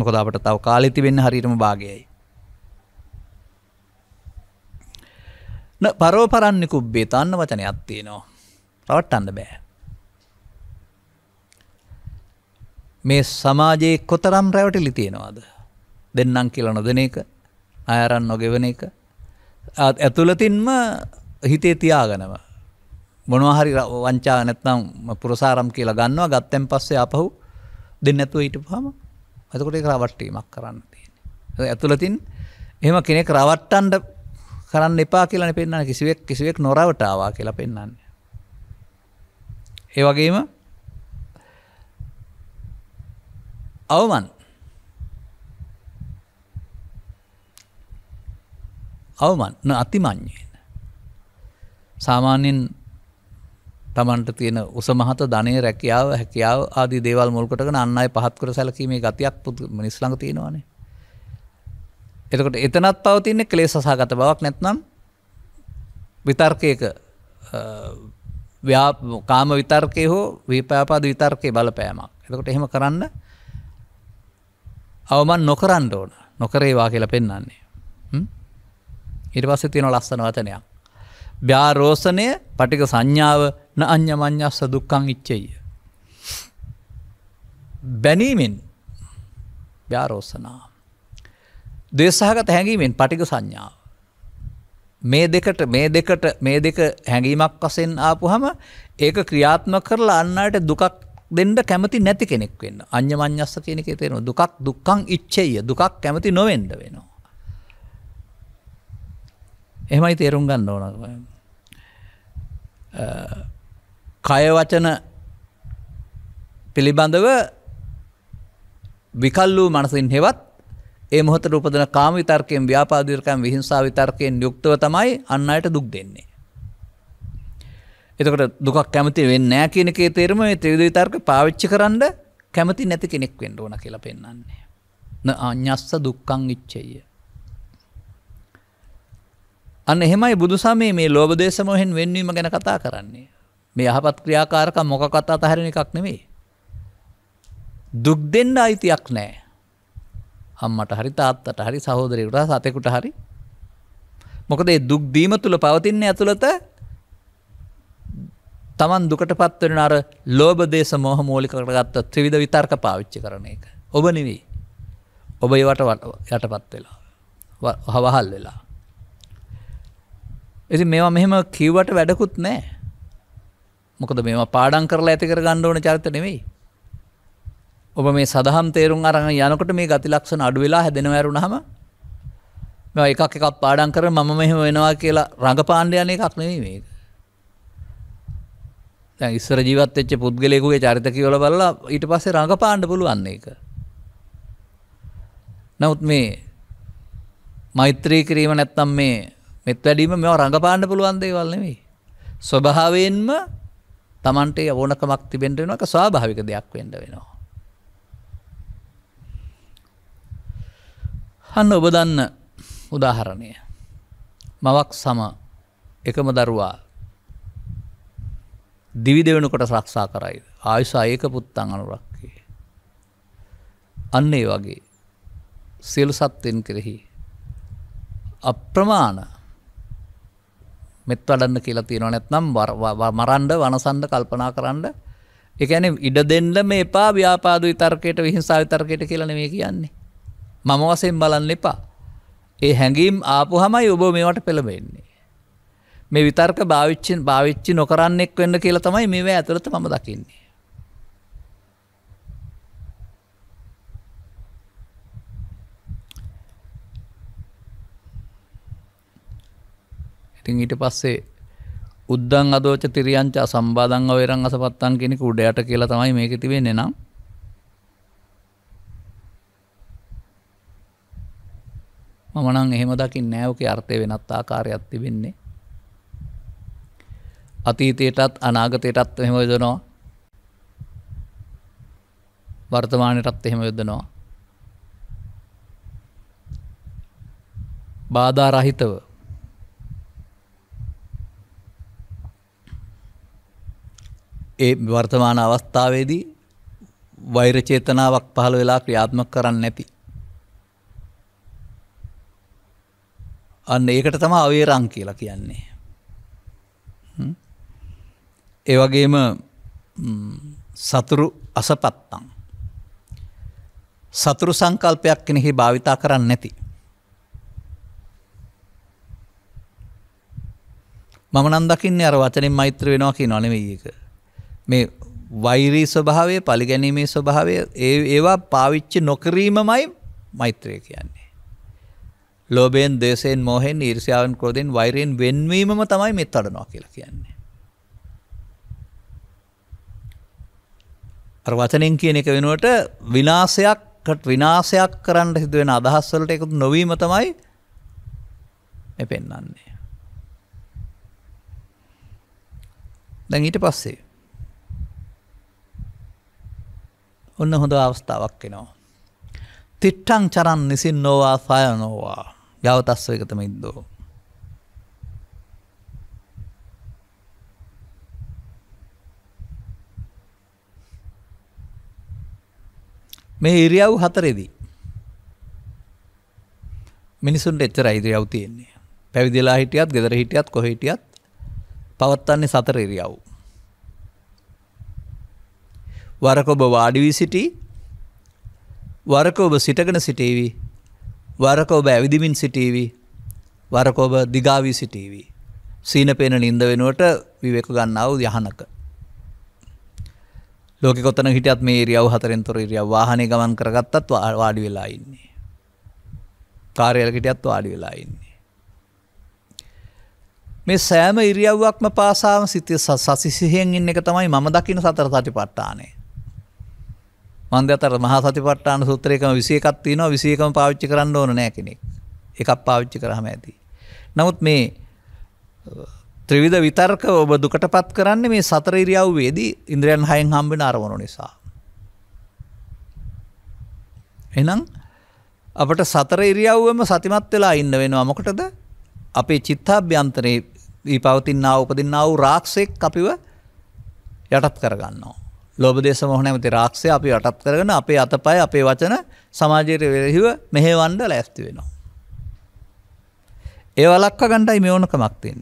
මොකද අපට තව කාලිති වෙන්න හරිරම භාගයයි. පරෝපරන්නෙකු බේතන්න වචනයක් තියනවා. රවට්ටන්න බෑ. මේ සමාජයේ කොතරම් රැවටිලි තියෙනවාද. දෙන්නම් කියලා නොදන එක අයරන් නොගෙවන එක. ඇතුළතින්ම හිතේ තියාගෙනව. මොනවාහරි වංචා නැත්නම් පුරසාරම් කියලා ගන්නවා ගත්තැන් පස්සේ අපහු දෙන්න ඇතුව ඊට පහම ඇතකොට ඒ රවට්ටීමක් කරන්න තියෙන ඇතුළතින් එම කෙනෙක් රවට්ටන්ඩ කරන්න එපා කියලන පෙන්න්න කිසිවෙක් කිසිවෙක් නොරවටාවා කියලා පෙන්න්න ඒ වගේම අවමන් අවමන් අතිමං්ඥයෙන් සාමාන්‍යෙන් තමන්ට තියෙන උසමහත ධනය රැකියාව හැකියාව ආදී දේවල් මුල්කටගෙන අන්න අයි පහත්කර සැලකීමේ ගතියක් පුදු මිනිස්ලඟ තියෙනවානේ. එතකොට එතනත් පවතින්නේ කලේ සසාගත බවක් නැත්නම් විතර්කයක කාම විතර්කය හෝ වීපාපාද විතර්කය බලපෑමක් එතකොට එහෙම කරන්න අවමන් නොකරන්න ඕන නොකරේවා කියලා පෙන්න්නන්නේ ඉරිවස්ස තියෙන ලස්සන වචනයක්. ්‍යාරෝසනය පටික සංඥාව න අන්‍යමං්ඥස්ස දුක්කං ඉච්චය. බැනීමෙන් ්‍යාරෝසනා. දේශහගත හැඟීමෙන් පටික සංඥාව. මේ දෙකට මේ දෙකට මේ දෙක හැඟීමක් වසෙන් ආපු හම ඒක ක්‍රියාත්ම කරලා අන්නයට දුකක් දෙන්නට කැමති නැති කෙනෙක් වෙන්න අන්‍යමං්ඥස්ස කෙනෙක තේෙන දුකක් දුක්කං ඉච්චය දුකක් කැමති නොවෙන්ඩ වෙනවා. එහෙමයි තේරුම් ගන්න ඕනකය. කය වචන පිළිබඳව විකල් වූ මනසින් හෙවත් ඒ මොහොත උපදන කාම විතර්කයෙන් ව්‍යාපාදිරකයන් විහිංසා විතර්කයෙන් යුක්තව තමයි අන්න අයට දුක් දෙන්නේ. එතකට දුකක් කැමති වෙන්න නෑ කියනකේ තේරම ත්‍රවිධ විතර්ක පාවිච්චි කරන්න කැමති නැති කෙනෙක් වෙන්ඩ ඕන කියලා පෙන්න්නන්නේ. න අඥස්ස දුක්කං ඉච්චය. අන්න එහෙමයි බුදු සමේ මේ ලෝබදේශමහෙන් වෙන්වීම ගැන කතා කරන්නේ. මේ යහපත් ක්‍රියාකාරක මොකකත් අතහැරෙන එකක් නෙමේ. දුක් දෙන්න අයිතියක් නෑ. අම්මට හරි තාත්තට හරි සහෝදරයකුට සතෙකුට හරි. මොකද ඒ දුක්දීම තුළ පවතින්නේ ඇතුළත තමන් දුකට පත්වෙන අර ලෝබ දේශ මෝහ මූලිකට ගත්ත ත්‍රවිධ විතර්ක පාවිච්චි කරන එක. ඔබ නෙවී. ඔබ ඒවට යටපත් වෙලා. හවහල් වෙලා. ඉති මේවා මෙහෙම කිව්වට වැඩකුත් නෑ. මොකද මෙම පාඩන් කරලා ඇතිකර ගණ්ඩෝන චරිත නෙවෙයි. ඔබ මේ සදහම් තේරුම් අරඟ යනකොට මේ ගති ලක්ෂණ අඩු වෙලා හැදෙන ඇරුණහම මෙ එකක් එකක් පාඩන් කර මම මෙහෙම වෙනවා කියලා රඟපාණ්ඩයන එකක් නෙවෙයි මේක. ඉස්සර ජීවත් එච්ච පුද්ගලයකුගේ චරිත කියවල බලලා ඊට පස්සේ රඟපාණ්ඩ පුළුවන් එක. නවත් මේ මෛත්‍රී කිරීම නැත්තම් මේ මෙත් වැඩීම මෙ රඟපාණ්ඩ පුළුවන් දේවල් නෙවෙයි. ස්වභාවයෙන්ම තමන්ට ඕනකමක් තිබෙන්ට වෙන එක ස්වාභාවික දෙයක් වෙන්ඩ වෙනවා. හන්න ඔබ දන්න උදාහරණය මවක් සම එකම දරුවා දිවි දෙවෙනකොට රක්ෂා කරයිද ආයුසා ඒක පුත්තන් අනුරක්කේ. අන්නේ වගේ සියලු සත්වෙන් කෙරෙහි අප්‍රමාණ මෙත් වඩන්න කියලා තියෙනවා නැත්නම් මරන්ඩ වනසන්ඩ කල්පනා කරන්න එකන ඉඩ දෙන්න මේ එපා ව්‍යාපාද විතර්කයට විහිසා විතර්කයට කියලන මේ කියන්නේ. මම වසයෙන් බලන්න එපා. ඒ හැඟීම් ආපු හමයි ඔබ මේවට පෙළබෙන්නේ. මේ විතර්ක භාවිච්චෙන් භාවිච්චි නොකරන්නෙක් වෙන්න කියලා තමයි මේ ඇතුළත ම දකින්නේ. ඉතින් ඊට පස්සේ උද්දන් අදෝච තිරියංචා සම්බාධං අවේරං අසපත්තන් කෙනෙකු උඩයට කියලා තමයි මේක තිබෙන්නේ නම් මම නම් එහෙම දකින්නේ නැහැ ඔකේ අර්ථය වෙනත් ආකාරයක් තිබෙන්නේ අතීතයටත් අනාගතයටත් එහෙම යොදනවා වර්තමානයටත් එහෙම යොදනවා බාධා රහිතව ඒ වර්තමාන අවස්ථාවේදී වෛරචේතනාවක් පහළ වෙලා ක්‍රියාත්මක කරන්න නැති. අන්න ඒකට තම අවේරං කියලා කියන්නේ. ඒවගේම සතුරු අසපත්තං. සතුරු සංකල්පයක් කෙනෙහි භාවිතා කරන්න නැති. මම නම් දකින්නේ අර වචනින් මෛත්‍ර වෙනවා කියන අනෙවෙයි එක. මේ වෛරී ස්වභාවය පලිගැනීමේ ස්වභාවය ඒවා පාවිච්චි නොකිරීමමයි මෛත්‍රය කියන්නේ. ලෝබයෙන් දේශයෙන් මොහෙන් ඊර්සියාවන් කෝදෙන් වෛරයෙන් වෙන්වීමම තමයි මෙත් අඩනවා කියලා කියන්නේ. අර වචනෙන් කියන එක වෙනුවට විනාශයක්කට විනාශයක් කරන්න සිදු වෙන අදහස් වලට එකතු නොවීම තමයි මේ පෙන්වන්නේ. දැන් ඊට පස්සේ ඔන්න හොඳ අවස්ථාවක් එනවා. තිට්ටං චරන් නිසින් නොවා සය නොවා යවතස්ව එකතම ඉද්දෝ. මේ ඉරියව් හතරෙදී. මිනිසුන්ට එච්චර ඉරියව් තියෙන්නේ. පැවිදිලා හිටියත් ගෙදර හිටියත් කොහිටියත් පවත්වන්නේ සතර ඉරියව්. වරක ඔබ වාඩිවී සිටි වරක ඔබ සිටගෙන සිටීවි වරක ඔබ ඇවිදිමින් සිටීවි වරක ඔබ දිගාවී සිටීවි සීන පේන නින්ද වෙනුවට විවේක ගන්නාව යහනක ලෝක කොතන හිටියත් මේ රියව් හතරෙන් තොර රිය වාහනය ගමන් කරගත්තත් වාඩි වෙලා ඉන්නේ කාරයලකටත් වාඩි වෙලා ඉන්නේ මේ සෑම ඉරියව්වක්ම පාසාම සිතය සසිසිහෙන් ඉන්න එක තමයි මම දකින සතර සටි පට්ටානේ මන්ද අතර මහා සතිපට්ටාන සූත්‍රයකම විසියකත් තියෙනවා විසියකම පාවිච්චි කරන්න ඕන නෑ කෙනෙක් එකක් පාවිච්චි කරහම ඇති. නමුත් මේ ත්‍රවිධ විතර්ක ඔබ දුකට පත් කරන්න මේ සතර ඉරියව්වේදී ඉන්ද්‍රයන් හයෙන් හම්බෙන අරවණු නිසා. එනම් අපට සතර ඉරියව්වම සතිමත් වෙලා ඉන්න වෙනවා මොකටද අපේ චිත්තාභ්‍යන්තරයේ පවතින්නාව උපදින්නාව රාක්ෂයෙක් අපිව යටත් කරගන්නවා. ලෝබදේශ මොහන ඇමති රාක්ෂය අපි අටත් කරගෙන අපේ අතපය අපේ වචන සමාජයට වෙරහිව මෙහෙවන්ඩ ලැස්ති වෙනවා. ඒ වලක්ක ගණ්ඩයි මෙවනකමක්තින්.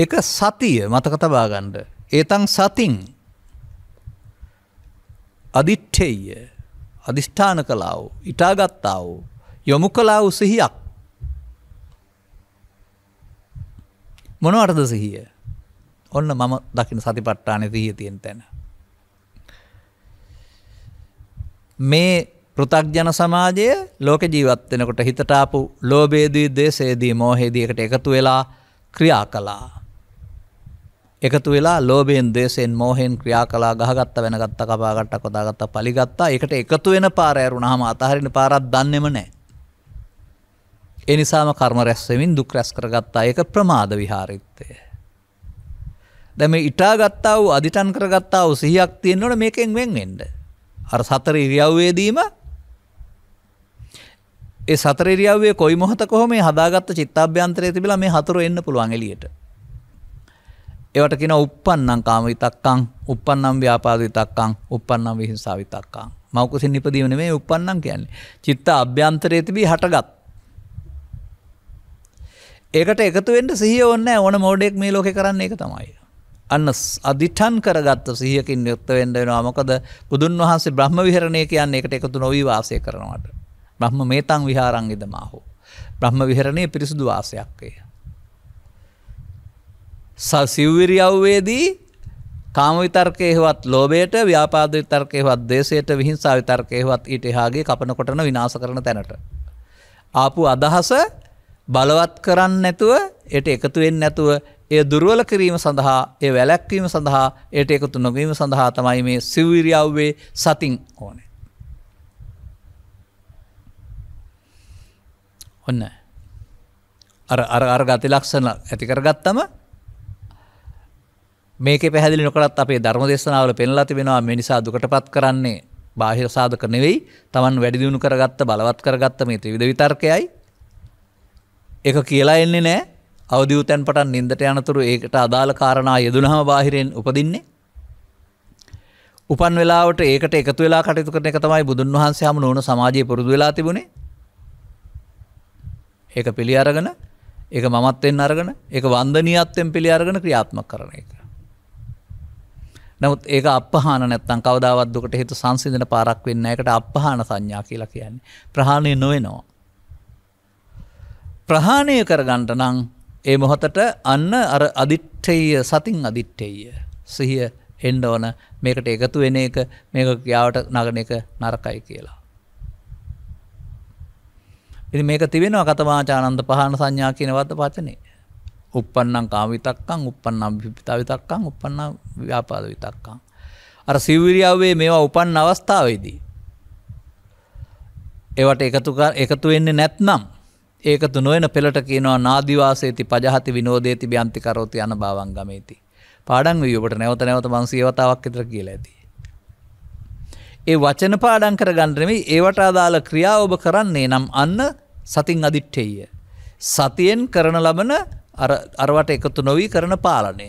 ඒක සතිය මතකතබාගණ්ඩ ඒතන් සතින් අදිට්ටෙය අධිෂ්ඨාන කලාව ඉටාගත්තාව යොමු කලා උසිහියක් මොන අර්ධ සිහිය ඔන්න මම දකින සතිපට්ටාන දීහ තියෙන් තැන. මේ පෘතක්ජන සමාජය ලෝක ජීවත්වෙනකොට හිතටාපු ලෝබේදී දේශේදී මෝහේදියකට එකතු වෙලා ක්‍රියා කලා. එකතු වෙලා ලෝබෙන් දේශෙන් මෝහෙන් ක්‍රියා කලා ගහගත්ත වෙනගත්ත කපාගට්ට කොදාගත්ත පලිගත්තා එකට එකතු වෙන පාරෑරුණ හම අතහරිණ පාරත් දන්නෙම නෑ. එනිසාම කර්ම රැස්වමින් දුක් රැස් කරගත්තා ඒක ප්‍රමාද විහාරිත්තය. දැම ඉටාගත්තා වූ අධිටන් කරගත්තා වූ සිහියක් තියෙන්න්නට මේකෙන් වෙන් වෙන්ඩ. අර සතර ඉරියව්වේදීම ඒ සතරිරියවේ කොයි මොහත කොහොම මේ හදාගත්ත චිත්තාභ්‍යන්තරය තිබිලා මේ හතුර එන්න පුළුවන් එලියට. ඒවට කියෙන උප්පන්නම් කාම විතක්කං උපන්නම් ව්‍යාපාද විතක්කං උපන්නම් විහිංසා විතක්කං මවකුසි නිපදීවන මේ උපන්නම් කියන්නේ චිත්ත අභ්‍යන්තරය තිබී හටගත් ඒකට එකතුවෙන්ට සිහිය ඔන්න ඕන මෝඩෙක් මේ ලෝක කරන්නේ එක තමයි. අන්න අධිටන් කරගත්ත සිහකින් යුක්ත වෙන්ඩෙනවා මොකද බුදුන් වහන්සේ බ්‍රහ්ම විහරණය කියන්නේ එකට එකතු නොවී වාසය කරනවට. බ්‍රහ්ම මේතන් විහාරංගිද මාහෝ. බ්‍රහ්ම විහරණය පිරිසිදු වාසයක්කය. සිව්විරියව්වේදී කාමවිතර්කයහෙවත් ලෝබයට ව්‍යාපාද විතර්කයවත් දේශයට විහිංසා විතර්කයවත් ඊට හාගේ කපනකොටන විනාස කරන තැනට. ආපු අදහස බලවත් කරන්න නැතුව එයට එකතු වෙන්න නැතුව එය දුර්වල කිරීම සඳහා ඒ වැලැක්වීම සඳහා එයට එකතු නොගීම සඳහා තමයි මේ සිවවිරියව්වේ සතින් ඕනේ. ඔන්න අර අර අර ගති ලක්ෂණ ඇතිකර ගත්තම මේක පැහැදිලි නොකළත් අපේ ධර්ම දේශනාවල පෙන්ලා තිබෙනවා මේ නිසා දුකටපත් කරන්නේ බාහිර සාධක නෙවෙයි. Taman වැඩි දියුණු කරගත්ත බලවත් කරගත්ත මේ ත්‍රිවිධ විතර්කයයි එක කියලා එන්නේ නෑ අවදිවතැන් පටන් නින්දට යනතුරු ඒකට අදාළ කාරණා යෙදුනහම බාහිරයෙන් උපදින්නේ. උපන් වෙලාවට ඒකට එකතු වෙලා කටයුතු කරන එක තමයි බුදුන් වහන්සේ හම නොවන සමාජයේ පුරුදු වෙලා තිබුණේ. ඒක පිළි අරගෙන ඒක මමත්වෙන් අරගෙන ඒක වන්දනීයත්වෙන් පිළි අරගෙන ක්‍රියාත්මක කරන එක. නමුත් ඒක අපහාන නැත්තම් කවදාවත් දුකට හේතු සංසිඳන පාරක් වෙන්න ඒකට අපහාන සංඥා කියලා කියන්නේ. ප්‍රහාණය නොවෙනවා. ප්‍රහාණය කරගන්ට නං ඒ මොහොතට අන්න අර අදිට්ටෙය සතින් අදිට්ටෙය. සිහිය එන්ඩ ඕන මේකට එකතු වෙන එක මේක යාවට නගන එක නරකයි කියලා. ඉති මේක තිබෙනවා කතමාචානන්ද පහන සංඥා කියනවත පචනේ. උපන්නම් කාවිතක්කං උපන්නම් භිපිතවිතක්කං උපන්න ව්‍යාපාද විතක්කං. අර සිවවිරියාවේ මේවා උපන් අවස්ථාවේදී. ඒවට එකතු එකතු වෙන්නේ නැත්නම් ඒකතු නොයන පෙළට කියනවා නාදිවාසේති පජහති විනෝදේති ්‍යන්තිකරෝති යන භාවන් ගමේති. පාඩන් වියෝට නැවත නැවත මංසේවතාවක් එතර කියලා ඇති. ඒ වචන පාඩන් කර ගණ්ඩරමි ඒවට අදාළ ක්‍රියා ඔබ කරන්නේ නම් අන්න සතින් අදිට්ටෙය. සතියෙන් කරන ලබන අරවට එකතු නොවී කරන පාලනය.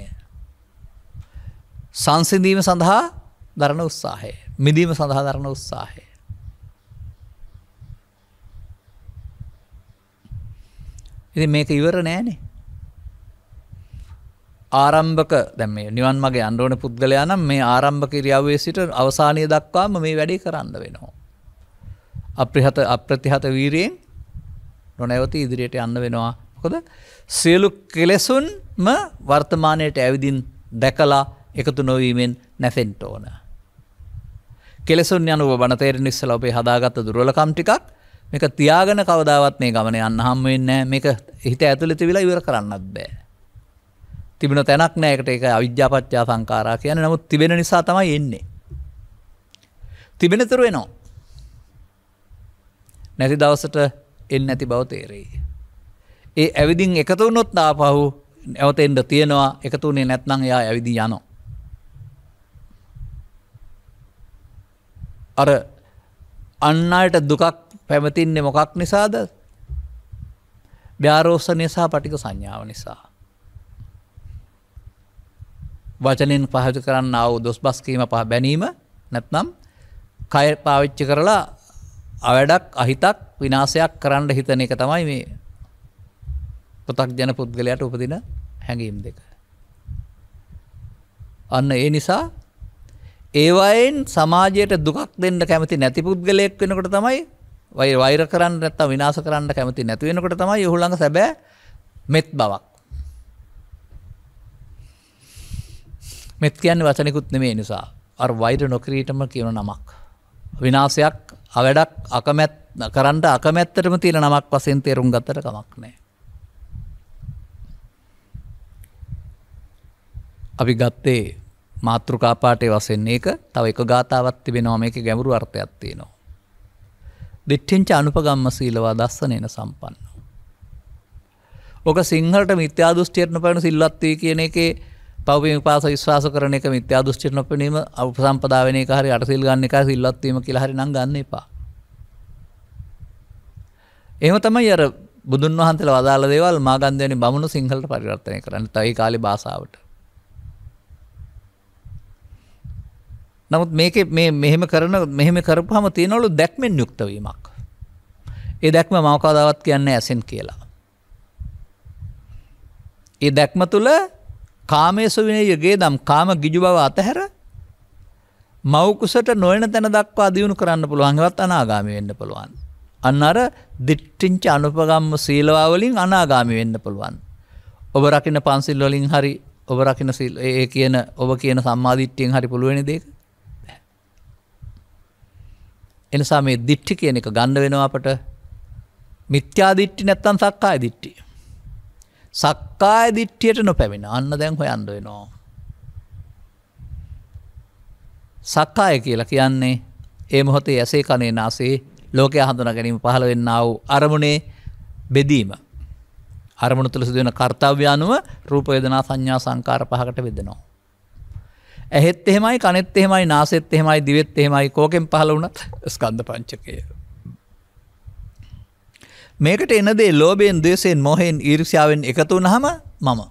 සංසිඳීම සඳහා දරන උත්සාහය. මිදීම සඳහා දරන උත්සාහය. ඉතින් මේක ඉවර නෑනේ. ආරම්භක දැන් මේ නිවන් මාගේ යන්න ඕන පුද්ගලයා නම් මේ ආරම්භක ඉරියව්වේ සිට අවසානය දක්වාම මේ වැඩේ කරන්න වෙනවා. අප්‍රහත අප්‍රතිහත වීරියෙන් නොනැවත ඉදිරියට යන්න වෙනවා. මොකද සියලු කෙලෙසුන්ම වර්තමානයට ඇවිදින් දැකලා එකතු නොවීමෙන් නැසෙන්න ඕන. කෙලෙසුන් යනුව බණතේරෙන ඉස්සලා ඔබේ හදාගත්ත දුර්වලකම් ටිකක් මේක තියාගෙන කවදාවත් මේ ගමන යන්න හම් වෙන්න මේක හිත ඇතුළෙ තිවිලා ඉවර කරන්නත් බෑ. තිබෙන තැනක් නෑකට එක අවිද්‍යාපච්චා සංකාරා කියන නමුත් තිබෙන නිසා තමයි එන්නේ. තිබෙනතුර වෙනවා. නැති දවසට එන්න ඇති බව තේරෙයි. ඒ ඇවිදිින් එකතු වුණොත් දාපහු ඇවතෙන්ට තියෙනවා එකතුනේ නැත්නං එයා ඇවිදි යනවා. අර අන්න අයට දුකක් පැවතින්නේ මොකක් නිසාද? ව්‍යාරෝසණය සහ පටික සංඥාව නිසා. වචනෙන් පහදු කරන්න ආව දොස්බස් කීම පහ බැනීම නැත්නම් කය පාවිච්චි කරලා අවඩක් අහිතක් විනාශයක් කරන්න හිතන එක තමයි මේ පෘථග්ජන පුද්ගලයාට උපදින හැඟීම් දෙක. අන්න ඒ නිසා ඒවායෙන් සමාජයට දුකක් දෙන්න කැමති නැති පුද්ගලයෙක් වෙනකොට තමයි වයි වෛර කරන්න නැත්තම් විනාශ කරන්න කැමති නැති වෙනකොට තමයි ඔහුලඟ සැබෑ මෙත් බවක්. මෙත් කියන්නේ වචනිකුත් නෙමේ නිසා අර වෛර නොකිරීටම කියන නමක්. විනාශයක් අවැඩක් අකමැත් කරන්ට අකමැත්තටම තියෙන නමක් වසෙන් තේරුම් ගතට කමක් නෑ. අපි ගත්තේ මාතෘකාපාටය වසෙන්නේ එක තව එක ගාතාවත් තිබෙනවා මේක ගැඹුරු අර්ථයක් තියෙනවා. දිට්ඨිංච අනුපගම්ම සීලවා දස්සනේන සම්පන්න. ඕක සිංහලට මිත්‍යාදුෂ්ටියටන පැන සිල්ලත්වී කියන එකේ පවම පාස විශවාස කරන එක මිත්‍යාදුෂ්ටියන පනීම අප සම්පදාවනය හරි අටසිල් ගන්න එක සිල්ලත්වීම කියලහරි නං ගන්න එපා. එහම තමයි අර බුදුන් වහන්සල වදාල දේවල් මාගන්දයනි බමුණු සිංහලට පරිරත්තනය කරන්න තයි කාලි බාසාාවට. නමුත් මේක මේ මෙහෙම කරන මෙහෙම කරපුහම තියෙනවලු දැක්මෙන් යුක්තවීමක්. ඒ දැක්ම මවකවදාවත් කියන්න ඇසෙන් කියලා. ඒ දැක්ම තුළ කාමේසුවිනයගේ දම් කාම ගිජු බව අතහැර මවකුසට නොයන තැන දක්වා දියුණු කරන්න පුළුවන්ගවත් අනාගාමි වෙන්න පුළුවන්. අන්න අර දිට්ටිංච අනුපගම්ම සීලවාවලින් අනාගාමි වෙන්න පුළුවන්. ඔබ රකින පන්සිල් වලින් හරි ඔබ රකින ඒ කියන ඔබ කියන සම්මාධිට්්‍යයෙන් හරි පුළුවනි දෙක එනිසා මේ දිට්ටි කියන එක ගන්න වෙනවා අපට මිත්‍යාදිට්ටි නැත්තන් සක්කාය දිට්ටි. සක්කාය දිට්ටියට නොපැමිණ අන්න දැන් හොයන්ඩ වෙනවා. සක්කාය කියලා කියන්නේ ඒ මොහොතේ ඇසේ කනේ නාසේ ලෝකය හඳුන ගැනීම පහළ වෙන්නාව අරමුණේ බෙදීම. අරමුණ තුළ සිදුවෙන කර්තාව්‍යානුව රූපයදනා සංඥා සංකාර පහකට වෙදෙනවා. ඇහෙත් එහෙමයි කනෙත් එහෙමයි නාසෙත් එහෙමයි දිවෙත් එහෙමයි කෝකෙන් පහල වුණත් ස්කන්ධ පංචකය. මේකට එනදේ ලෝබයෙන් දේශයෙන් මොහෙන් ඊර්ෂාවෙන් එකතු වුණහම මම.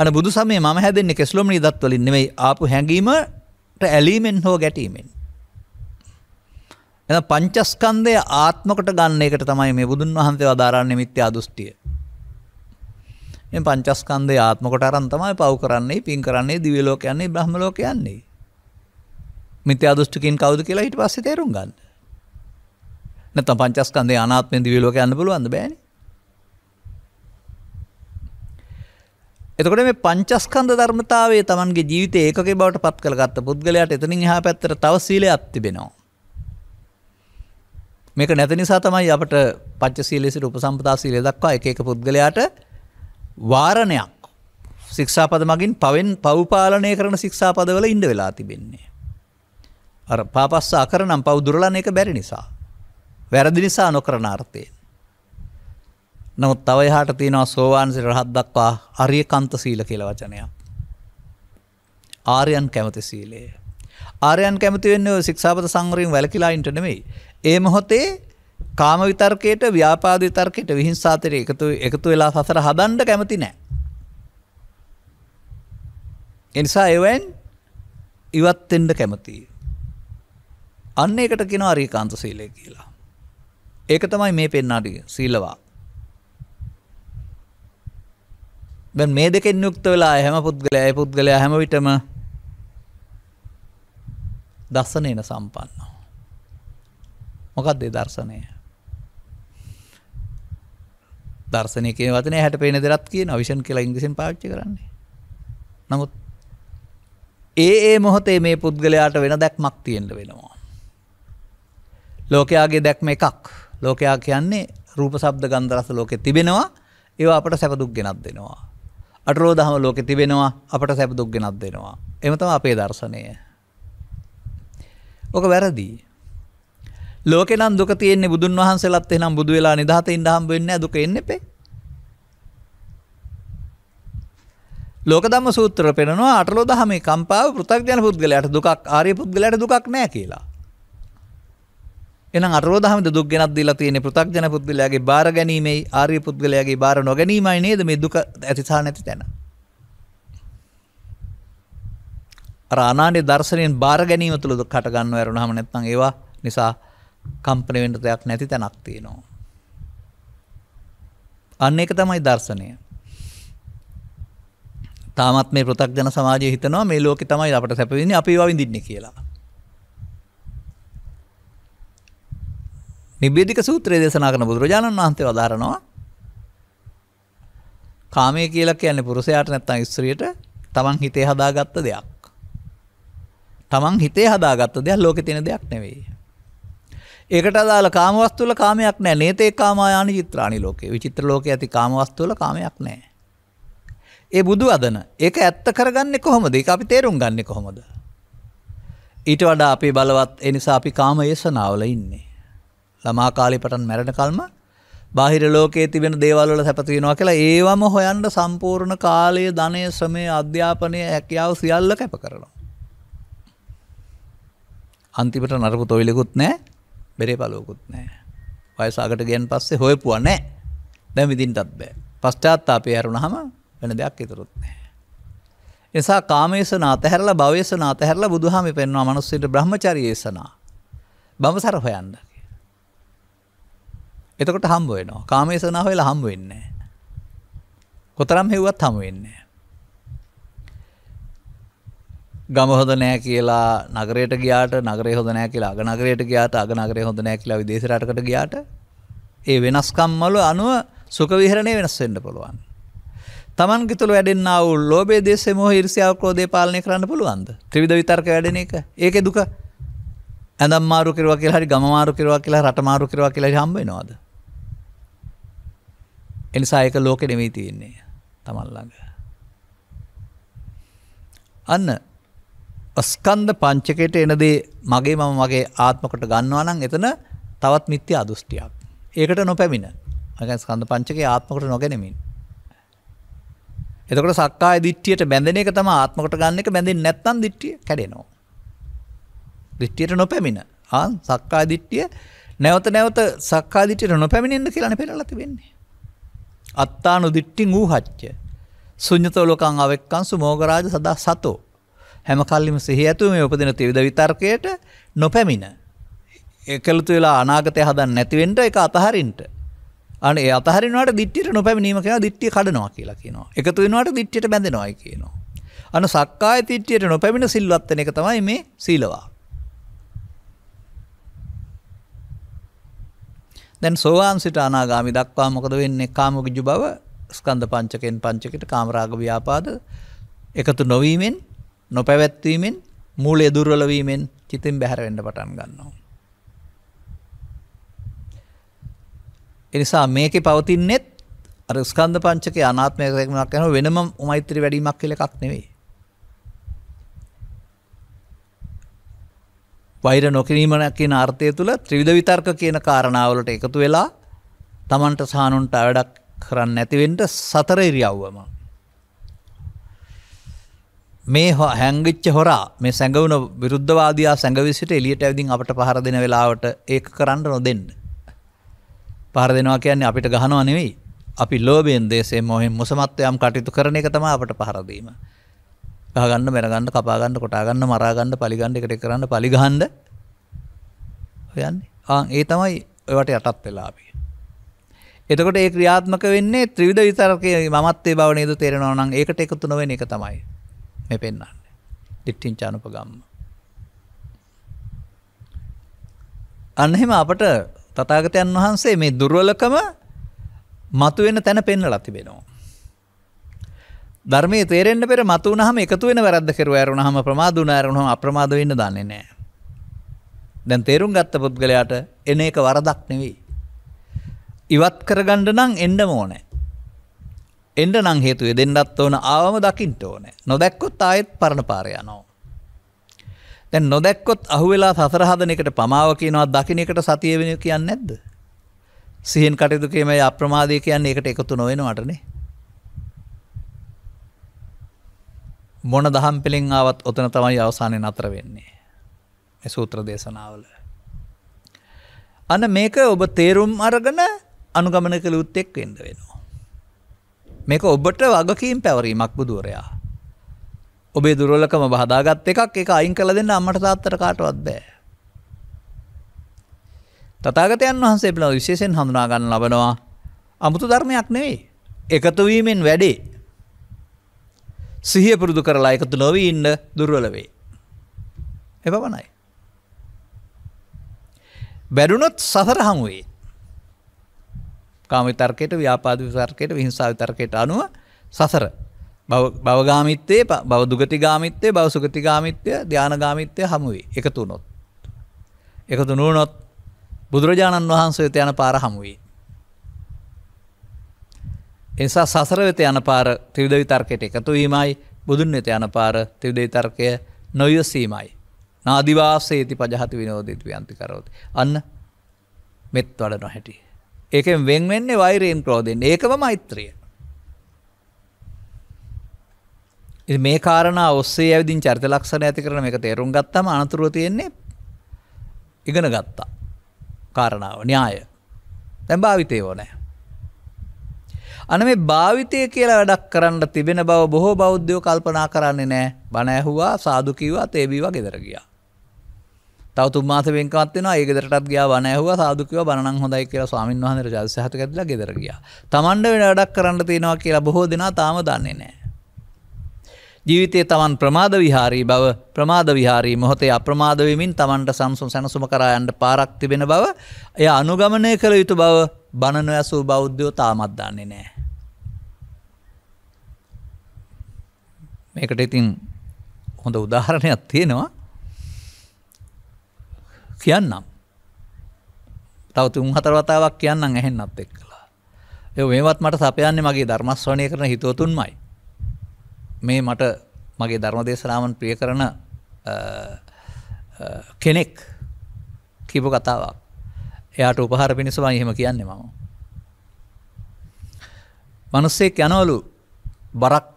අන බුදු සමේ මම හැදෙන්නේ කෙස්ලොමනි දත්වලින් නෙමෙයි ආපු හැඟීමට ඇලීමෙන් හෝ ගැටීමෙන්. එන පංචස්කන්ධය ආත්මකට ගන්න එකට තමයි මේ බුදුන් වහන්සේ වදාරන්නේ මිත්‍යා දෘෂ්ටිය. මේ පංචස්කන්ධය ආත්ම කොට අරන් තමයි පව් කරන්නේ පින් කරන්නේ දිව්‍ය ලෝක යන්නේ බ්‍රහ්ම ලෝක යන්නේ. මිත්‍යා දෘෂ්ටිකින් කවුද කියලා ඊට පස්සේ තේරුම් ගන්න. නැත්නම් පංචස්කන්ධය අනාත්මෙන් දිව්‍ය ලෝක යන්න පුළුවන්ද බෑනේ. එතකොට මේ පංචස්කන්ධ ධර්මතාවය Tamanගේ ජීවිතයේ ඒකකේ බවට පත් කරගත්ත පුද්ගලයාට එතනින් එහා පැත්තට තව සීලයක් තිබෙනවා. මේක නැති නිසා තමයි අපට පංච සීලයේ සිට උපසම්පදා සීලය දක්වා එක එක පුද්ගලයාට වාරණයක් සික්ෂාපද මගින් පවෙන් පවපාලනය කරන සික්ෂාපදවල ඉන්ඩ වෙලා තිබෙන්නේ. අර පාපස්ස අකරනම් පවදුරලන එක බැරි නිසා. වැරදි නිසා නොකරන අර්ථයෙන්. නමුත් තවයි හාට තියෙනවා සෝවාන්සි රහත් දක්වා අරිය කන්ත සීල කියල වචනයක්. ආරයන් කැමති සීලයේ. ආරයන් කැමතිවෙන්න සික්ෂාපත සංගරීම් වැලකිලා ඉන්ටනෙමයි. ඒ මොහොතේ කාම විතර්කයට ව්‍යාපාද විතර්කයට විහිංසාතර එකතු එකතු වෙලා සසර හදන්න කැමති නෑ. එනිසා එවෙන් ඉවත්තෙන්ට කැමතියි. අන්න එකට කෙන අරීකාන්ත සීලය කියලා. ඒක තමයි මේ පෙන්නාටිය සීලවා. දැ මේ දෙකෙන් යුක්ත වෙලා හැම පුද්ගලය පුද්ගලය හැම විටම දස්සනේන සම්පන්න. මොකක්ද ඒ දර්ශනය? දර්ශනය කියන වචනේ හැට පේන දෙයක් කියන විෂන් කියලා ඉංග්‍රීසියෙන් පාවිච්චි කරන්නේ. නමුත් ඒ ඒ මොහොතේ මේ පුද්ගලයාට වෙන දැක්මක් තියෙන්න වෙනවා. ලෝකයාගේ දැක්ම එකක්. ලෝකයා කියන්නේ රූප ශබ්ද ගන්ධ රස ලෝකේ තිබෙනවා. ඒවා අපට සැප දුක් ගෙනත් දෙනවා. අටලෝ දහම ලෝකේ තිබෙනවා. අපට සැප දුක් ගෙනත් දෙනවා. එහෙම තමයි අපේ දර්ශනය. ඔක වැරදි. ලෝකේ නම් දුක තියෙන්නේ බුදුන් වහන්සේලාත් එහෙනම් බුදු වෙලා නිදහතේ ඉඳ හම්බ වෙන්නේ නැහැ දුක එන්නේ පෙ. ලෝක ධම්ම සූත්‍ර පෙන්නනවා අටලෝ දහමේ කම්පාව පෘථග්ජන පුද්ගලයාට දුකක් ආර්ය පුද්ගලයාට දුකක් නැහැ කියලා. එහෙනම් අටලෝ දහමේ දුක් ගෙනත් දීලා තියෙන්නේ පෘථග්ජන පුද්ගලයාගේ බාර ගැනීමයි ආර්ය පුද්ගලයාගේ බාර නොගැනීමයි නේද මේ දුක ඇති සහ නැති තැන. අර අනානේ දර්ශනයෙන් බාර ගැනීම තුළ දුක් හට ගන්නව ඇරුණාම නැත්නම් ඒවා නිසා කම්පන වෙන්න දෙයක් නැති තැනක් තියෙනවා. අන්න ඒක තමයි දර්ශනය. තාමත් මේ පෘථග්ජන සමාජය හිතනවා මේ ලෝකෙ තමයි අපට සැප වෙන්නේ අපි ඒවා විඳින්නේ කියලා. නිබ්බේධික සූත්‍රය දේශනා කරන බුදුරජාණන් වහන්සේ වදාරනවා කාමය කියලා කියන්නේ පුරුෂයාට නැත්නම් ස්ත්‍රියට තමන් හිතේ හදාගත්ත දෙයක්. තමන් හිතේ හදාගත්ත දෙයක් ලෝකේ තියෙන දෙයක් නෙවෙයි. ඒකට අදාළ කාමවස්තු වල කාමයක් නැහැ. නේතේ කාමායාන චිත්‍රානි ලෝකේ. විචිත්‍ර ලෝකේ ඇති කාමවස්තු වල කාමයක් නැහැ. ඒ බුදු අදන. ඒක ඇත්ත කරගන්නේ කොහොමද? ඒක අපි තේරුම් ගන්නේ කොහොමද? ඊට වඩා අපේ බලවත් ඒ නිසා අපි කාම යසනාවල ඉන්නේ. ළමා කාලේ පටන් මැරෙන කල්ම බාහිර ලෝකයේ තිබෙන දේවල් වල සැපත වෙනවා කියලා ඒවම හොයන්න සම්පූර්ණ කාලය, ධනය, ශ්‍රමය, අධ්‍යාපනය, හැකියාව සියල්ල කැප කරනවා. අන්තිමට නරක තොවිලෙකුත් නැහැ. බෙරේ පලෝකුත් නෑ. වයසාකට ගෙන් පස්සේ හොයපුුව නෑ දැ විදින්ටත් බෑ පස්්චාත් අපේ ඇරුණ හම වෙන දෙයක් ඉතුරුත් නෑ. එසා කාමේසන අතහැරලා භවේශන අතහැරල බුදුහම පෙන්වා මනුස්සට බ්‍රහ්මචරයේසනා බමසර හොයන්න. එතකට හම්බුවනවා කාමේසනා හොයලා හම්බුවෙන්නේ. කොතරම් හෙව්වත් හමුවෙන්නේ. ගම හොඳ නෑ කියලා නගරයට ගියාට නගරේ හොඳ නෑ කියලා අග නගරයට ගියාට අග නගරේ හොඳ නෑ කියලා විදේශ රටකට ගියාට ඒ වෙනස්කම් වල අනුව සුඛ විහරණය වෙනස් වෙන්න පුළුවන්. Tamange තුල වැඩෙනා වූ ලෝභය, දේශය, මොහය, ඊර්ෂ්‍යාව, ක්‍රෝධය පාලනය කරන්න පුළුවන්ද? ත්‍රිවිධ විතර්ක වැඩෙන එක. ඒකේ දුක ඇඳම් මාරු කෙරුවා කියලා හරි ගම මාරු කෙරුවා කියලා රට මාරු කෙරුවා කියලා හරි හම්බ වෙනවද? එනිසා ඒක ලෝකෙ නෙමෙයි තියෙන්නේ. Taman ළඟ. අන්න ස්කන්ධ පංචකයට එනදේ මගේ මම මගේ ආත්මකට ගන්නවා නම් එතන තවත් මිත්‍ය අදෘෂ්ටියක්. ඒකට නොපැමිණ. මග ස්කන්ධ පංචකේ ආත්මකට නොගැනෙමින්. එතකට සක්කා දිට්ටියට බැඳෙන එක තම ආත්මකට ගන්න එක බැඳින් නැත්තන් දිට්ටිය කැඩෙනවා. දිට්ටියට නොපැමිණ ආන් සක්කා දිට්ටිය නැවත නැවත සක්කාදිට්ටියට නොපැමිණෙන්න්න කියලන පෙරල තිබෙන්නේ. අත්තානු දිට්ටිං වූ හච්ච. සුඥතෝලොකං අවෙක්කන් සුමෝගරාජ සදා සතෝ හැම කල්ලිම සිහි ඇතුව මේ උපදින ත්‍රිවිධ විතර්කයට නොපැමිණ. එකලුතු වෙලා අනාගතය හදන්න නැතිවෙන්න ඒක අතහරින්ට. අනේ අතහරිනවට දිට්ටියට නොපැමිණීම කියන දිට්ටිය කඩනවා කියලා කියනවා. එකතු වෙනවට දිට්ටියට බැඳෙනවායි කියනවා. අනු සක්කාය දිට්ටියට නොපැමිණ සිල්වත් වෙන එක තමයි මේ සීලවා. දැන් සෝවාන් සිට අනාගාමි දක්වා මොකද වෙන්නේ? කාමෝගිජු බව ස්කන්ධ පංචකෙන් පංචකයට කාමරාග ව්‍යාපාද එකතු නොවීමෙන් නොපැවැත්වීමෙන් මූල දුර්වලවීමෙන් චිතින් බැහැරවෙන්න පටන් ගන්නවා. එනිසා මේක පවතින්නෙත් අර ස්කන්ධ පංචකේ අනාත්මයකමක් යන වෙනම මෛත්‍රී වැඩිමක් කියලා එකක් නෙවෙයි. වෛර නොකිරීම කියන අර්ථය තුල ත්‍රිවිධ විතර්ක කියන කාරණාවලට එකතු වෙලා Tamanට සානුන්ට වැඩක් කරන්න නැති වෙන්න සතර ඉරියව්වම මේ හැංගිච්ච හොරා මේ සැඟවුණ විරුද්ධවාදයා සැඟවිසිට එලියට ඇවිදින් අපට පහර දෙන වෙලාවට ඒක කරන්න නොදෙන්න. පහර දෙනවා කියන්නේ අපිට ගහනවා නෙවෙයි. අපි ලෝභයෙන් දේශයෙන් මොහෙන් මොසමත්වයම් කටයුතු කරන එක තමයි අපට පහර දීම. ගහගන්න, මරගන්න, කපාගන්න, කොටාගන්න, මරාගන්න, පලිගන්න එකට කරන්න, පලිගහන්න හොයන්නේ. ආන් ඒ තමයි ඔයවට යටත් වෙලා අපි. එතකොට ඒ ක්‍රියාත්මක වෙන්නේ ත්‍රිවිධ විතරකේ මමත්වේ බව නේද තේරෙනවා නම් ඒකට එකතු නොවෙන එක තමයි. මේ පෙන්න්න දිට්ටිංචානුපගම්ම අන්නහෙම අපට තතාගතයන් වහන්සේ මේ දුර්වලකම මතුවෙන තැන පෙන්න ලතිබෙනවා. ධර්මය තේරෙන්න්න පෙර මතු වනහම එකතු වෙන වැරද කර ඇරුණ හම ප්‍රමාදුන ඇරුණු අප්‍රමාද වෙන්න දන්නේ නෑ. දැන් තේරුම් ගත්ත පුද්ගලයාට එන එක වරදක් නෙවී. ඉවත් කරගණ්ඩ නම් එන්ඩම ඕනෑ. එන්ඩ නං හේතුවේ දෙන්නත් ඕන ආවම දකිින්ට ඕනේ නොදැක්කොත් ආයෙත් පරණ පාරයනෝ. දැන් නොදැක්කොත් අහුවෙලා සසරහදනකට පමාව කියනවා දකිනකට සතිය වෙන කියන්න නැද්ද. සිහින් කටයුතුකේම අප්‍රමාදය කියන්න එකට එකතු නොවෙනවටනේ. මොන දහම් පිළිින් ආවත් ඔතන තමයි අවසානය නතර වෙන්නේ. සූත්‍ර දේශනාවල. අන්න මේක ඔබ තේරුම් අරගන අනුගමන කළ උත්තෙක් වෙන්ඩ වෙනවා. මේක ඔබට වගකීම් පැවරීමක් බුදුරයා. ඔබේ දුරලකම බහදාගත් එකක් එක අයින් කළ දෙන්න අම්මට තාත්තට කාටවත් බෑ. තථාගතයන් වහන්සේ පිළිබඳ විශේෂයෙන් හඳුනා ගන්න ලබනවා අමුතු ධර්මයක් නෙවෙයි. එකතු වීමෙන් වැඩේ. සිහිය පුරුදු කරලා එකතු නොවී ඉන්න දුර්වල වේ. එපමණයි. බැඩුනොත් සසර හමු වෙයි. කාම විතර්කයට ව්‍යාපාද විතර්කයට විහිංසාව විතර්කයට අනුව සසර භවගාමිත්වයේ බව දුගති ගාමිත්වයේ බව සුගති ගාමිත්වය ධාන ගාමිත්වය හමු වේ එකතු වුණොත් එකතු නොවුනොත් බුදුරජාණන් වහන්සේ වෙත යන පාර හමු වේ එනිසා සසර වෙත යන පාර ත්‍රිවිධ විතර්කයට එකතු වීමයි බුදුන් වෙත යන පාර ත්‍රිවිධ විතර්කය නොයසීමයි නාදිවාසේති පජහති විනෝදිත ව්‍යන්ති කරෝති අන්න මෙත් වඩ නොහැටි ඒකෙන් වෙන් වෙන්නේ වෛරයෙන් ක්‍රෝධයෙන්. ඒකම මෛත්‍රිය. ඉතින් මේ කාරණා ඔස්සේ ඇවිදින් චරිත ලක්ෂණ ඇති කරන මේක තේරුම් ගත්තාම අනතුරුව තියෙන්නේ ඉගෙන ගත්තා. කාරණාව න්‍යාය. දැන් භාවිතේ ඕනේ. අන මේ භාවිතය කියලා වැඩක් කරන්න තිබෙන බව බොහෝ බෞද්ධයෝ කල්පනා කරන්නේ නැහැ. බණ ඇහුවා, සාදු කිව්වා, තේබීවා ගෙදර ගියා. තව තුන් මාස වෙන්කමත් වෙනවා ඒ ගෙදරටත් ගියා බණ ඇහුවා සාදු කිව්වා බණ නම් හොඳයි කියලා ස්වාමීන් වහන්සේට ජාතිසහත කැදලා ගෙදර ගියා. Tamanda වෙන වැඩක් කරන්න තියෙනවා කියලා බොහෝ දෙනා තාම දන්නේ නැහැ. ජීවිතයේ Taman ප්‍රමාද විහාරී බව ප්‍රමාද විහාරී මොහොතේ අප්‍රමාද වෙමින් Tamanට සම්සම් සැනසුම කරා යන්න පාරක් තිබෙන බව එය අනුගමනය කළ යුතු බව බණ නොඇසූ බෞද්ධයෝ තාමත් දන්නේ නැහැ. මේකට ඉතින් හොඳ උදාහරණයක් තියෙනවා කියන්නම්. තව තුන් හතර වතාවක් කියන්නම් ඇහෙන්නත් එක්කලා. ඒ මේවත් මට සපයන්නේ මගේ ධර්මස්වණය කරන හිතවතුන්මයි. මේ මට මගේ ධර්මදේශනාවන් ප්‍රිය කරන කෙනෙක් කියපු කතාවක්. එයාට උපහාර පිණිස මම එහෙම කියන්නේ මම. මිනිස්සෙක් යනවලු බරක්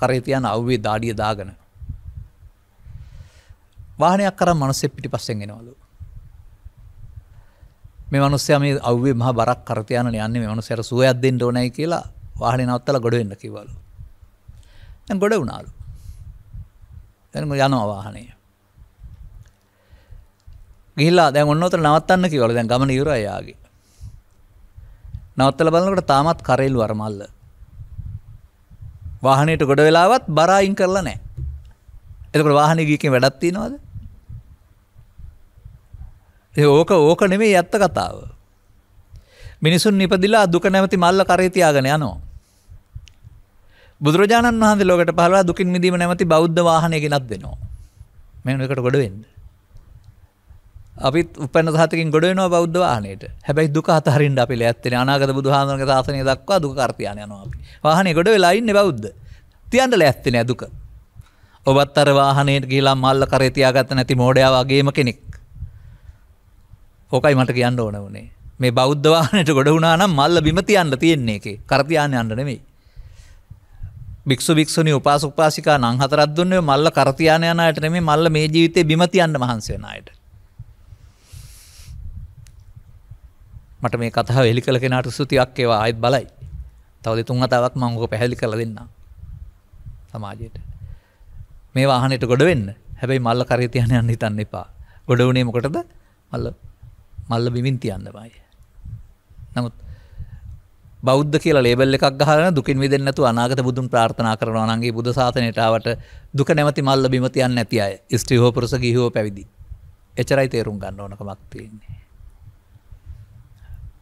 කරේ තියන අවුවේ දාඩිය දාගෙන වාහනයක් කරන් මිනිස්සෙක් පිටිපස්සෙන් එනවලු. මේ මනුස්සයා මේ අව්වේ මහ බරක් කරත යන යන්නේ මේ මනුස්සයාට සුවයක් දෙන්න ඕනයි කියලා වාහනේ නවත්තලා ගොඩ වෙන්න කිව්වලු. දැන් ගොඩ වුණාලු. දැන් යනවා වාහනේ. ගිහිල්ලා දැන් ඔන්න උතර නවත්තන්න කිව්වලු. දැන් ගමන ඉවරයි යාගේ. නවත්තලා බලනකොට තාමත් කරේලු අර මල්ල. වාහනේට ගොඩ වෙලාවත් බර අයින් කරලා නැහැ. එතකොට වාහනේ ගියකින් වැඩක් තියනවද? ඕක ඕක නෙමේ ඇත්ත කතාව. මිනිසුන් නිපදිලා දුක නැමති මල්ල කරේතියාගෙන යනෝ. බුදුරජාණන් වහන්සේ ලෝකට පහළලා දුකින් මිදීම නැමති බෞද්ධ වාහනය ගෙනත් දෙනවා. මේ එකට ගොඩ වෙන්න. අපිත් උපන්න සහතකින් ගොඩ වෙනවා බෞද්ධ වාහනයට. හැබැයි දුක අතහරින්න අපි ලෑත් වෙන්නේ අනාගත බුදුහාමුදුරන්ගේ ශාසනය දක්වා දුක කර්තියන යනවා අපි. වාහනේ ගොඩ වෙලා ඉන්නේ බෞද්ධ. තියන්න ලෑත් වෙන්නේ දුක. ඔබත් අර වාහනයට ගිහිලා මල්ල කරේ තියාගත්ත නැති මෝඩයා වගේම කෙනෙක්. ඕකයි මට කියන්න ඕන වනේ මේ බෞද්ධවානයට ගොඩ වුණනම් මල්ල බිමතියන්න තියෙන්නේ එක කරතියාන අන්න නෙමෙයි භික්ෂු භික්ෂුණි උපාසක උපාසිකා නම් හතරක් දුන්නේ මල්ල කරතියාන යන අයට නෙමෙයි මල්ල මේ ජීවිතේ බිම තියන්න මහන්සි වෙන අයට. මට මේ කතාව එලි කළ කෙනාට ස්තුතියක් ඒවා ආයෙත් බලයි. තව දෙතුන් හතාවක් මම ඔක පැහැදිලි කරලා දෙන්නම්. සමාජයට. මේ වාහනයට ගොඩ වෙන්න. හැබැයි මල්ල කරතියාන යන්න හිතන්න එපා. ගොඩ වුණේ මොකටද? මල්ල මල්ල බිමින් තියන්නමයි. නමුත් බෞද්ධ කියලා ලේබල් එකක් ගහන දුකින් විදෙන්නතු අනාගත බුදුන් ප්‍රාර්ථනා කරනවානගේ බුදු සාතනයටාවට දුක නැමති මල්ල බිමතියන් නැති අය ස්ට්‍රිහෝ පුරස ගිහෝ පැවිදි. එචරයි තේරුම් ගන්න ඕනකමක් තියෙන්නේ.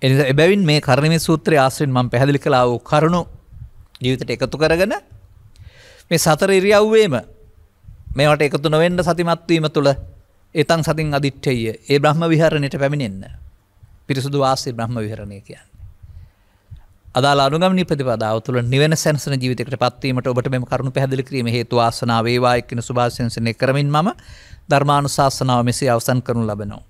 එනි එබැවින් මේ කරණම සූත්‍රය ආශ්‍රෙන් මං පැහැදිලි කලා වූ කරුණු ජීවිතට එකතු කරගෙන මේ සතර ඉරියව්වේම මේට එකතු නොවෙන්ඩ සතිමත්වීම තුළ එතන් සතින් අධිට්ටය ඒ බ්‍රහ්ම විහරණයට පැමිණෙන්න පිරිසුදු වාසේ බ්‍රහ්ම විහරණය කියන්න. අදාල අනුගමනි ප්‍රතිපදාව තුළ නිවන සැනසන ජීවිතකට පත්වීමට ඔබට මෙම කරුණු පැහැදිලි කිරීම හේතු වාසනාව වේවා එක්කින සුභාසංසනය කරමින් මම ධර්මානුශාසනාව මෙසේ අවසන් කරනු ලබනවා.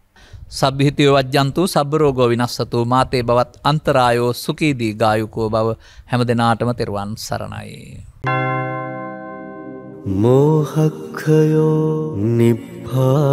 සබ්හිතය වජ්‍යන්තු සබරෝගෝ විනස්සතු මාතේ බවත් අන්තරායෝ සුකීදී ගායුකෝ බව හැම දෙනාටම තෙරුවන් සරණයි. Thank you. मोहक्खयो निप्भानं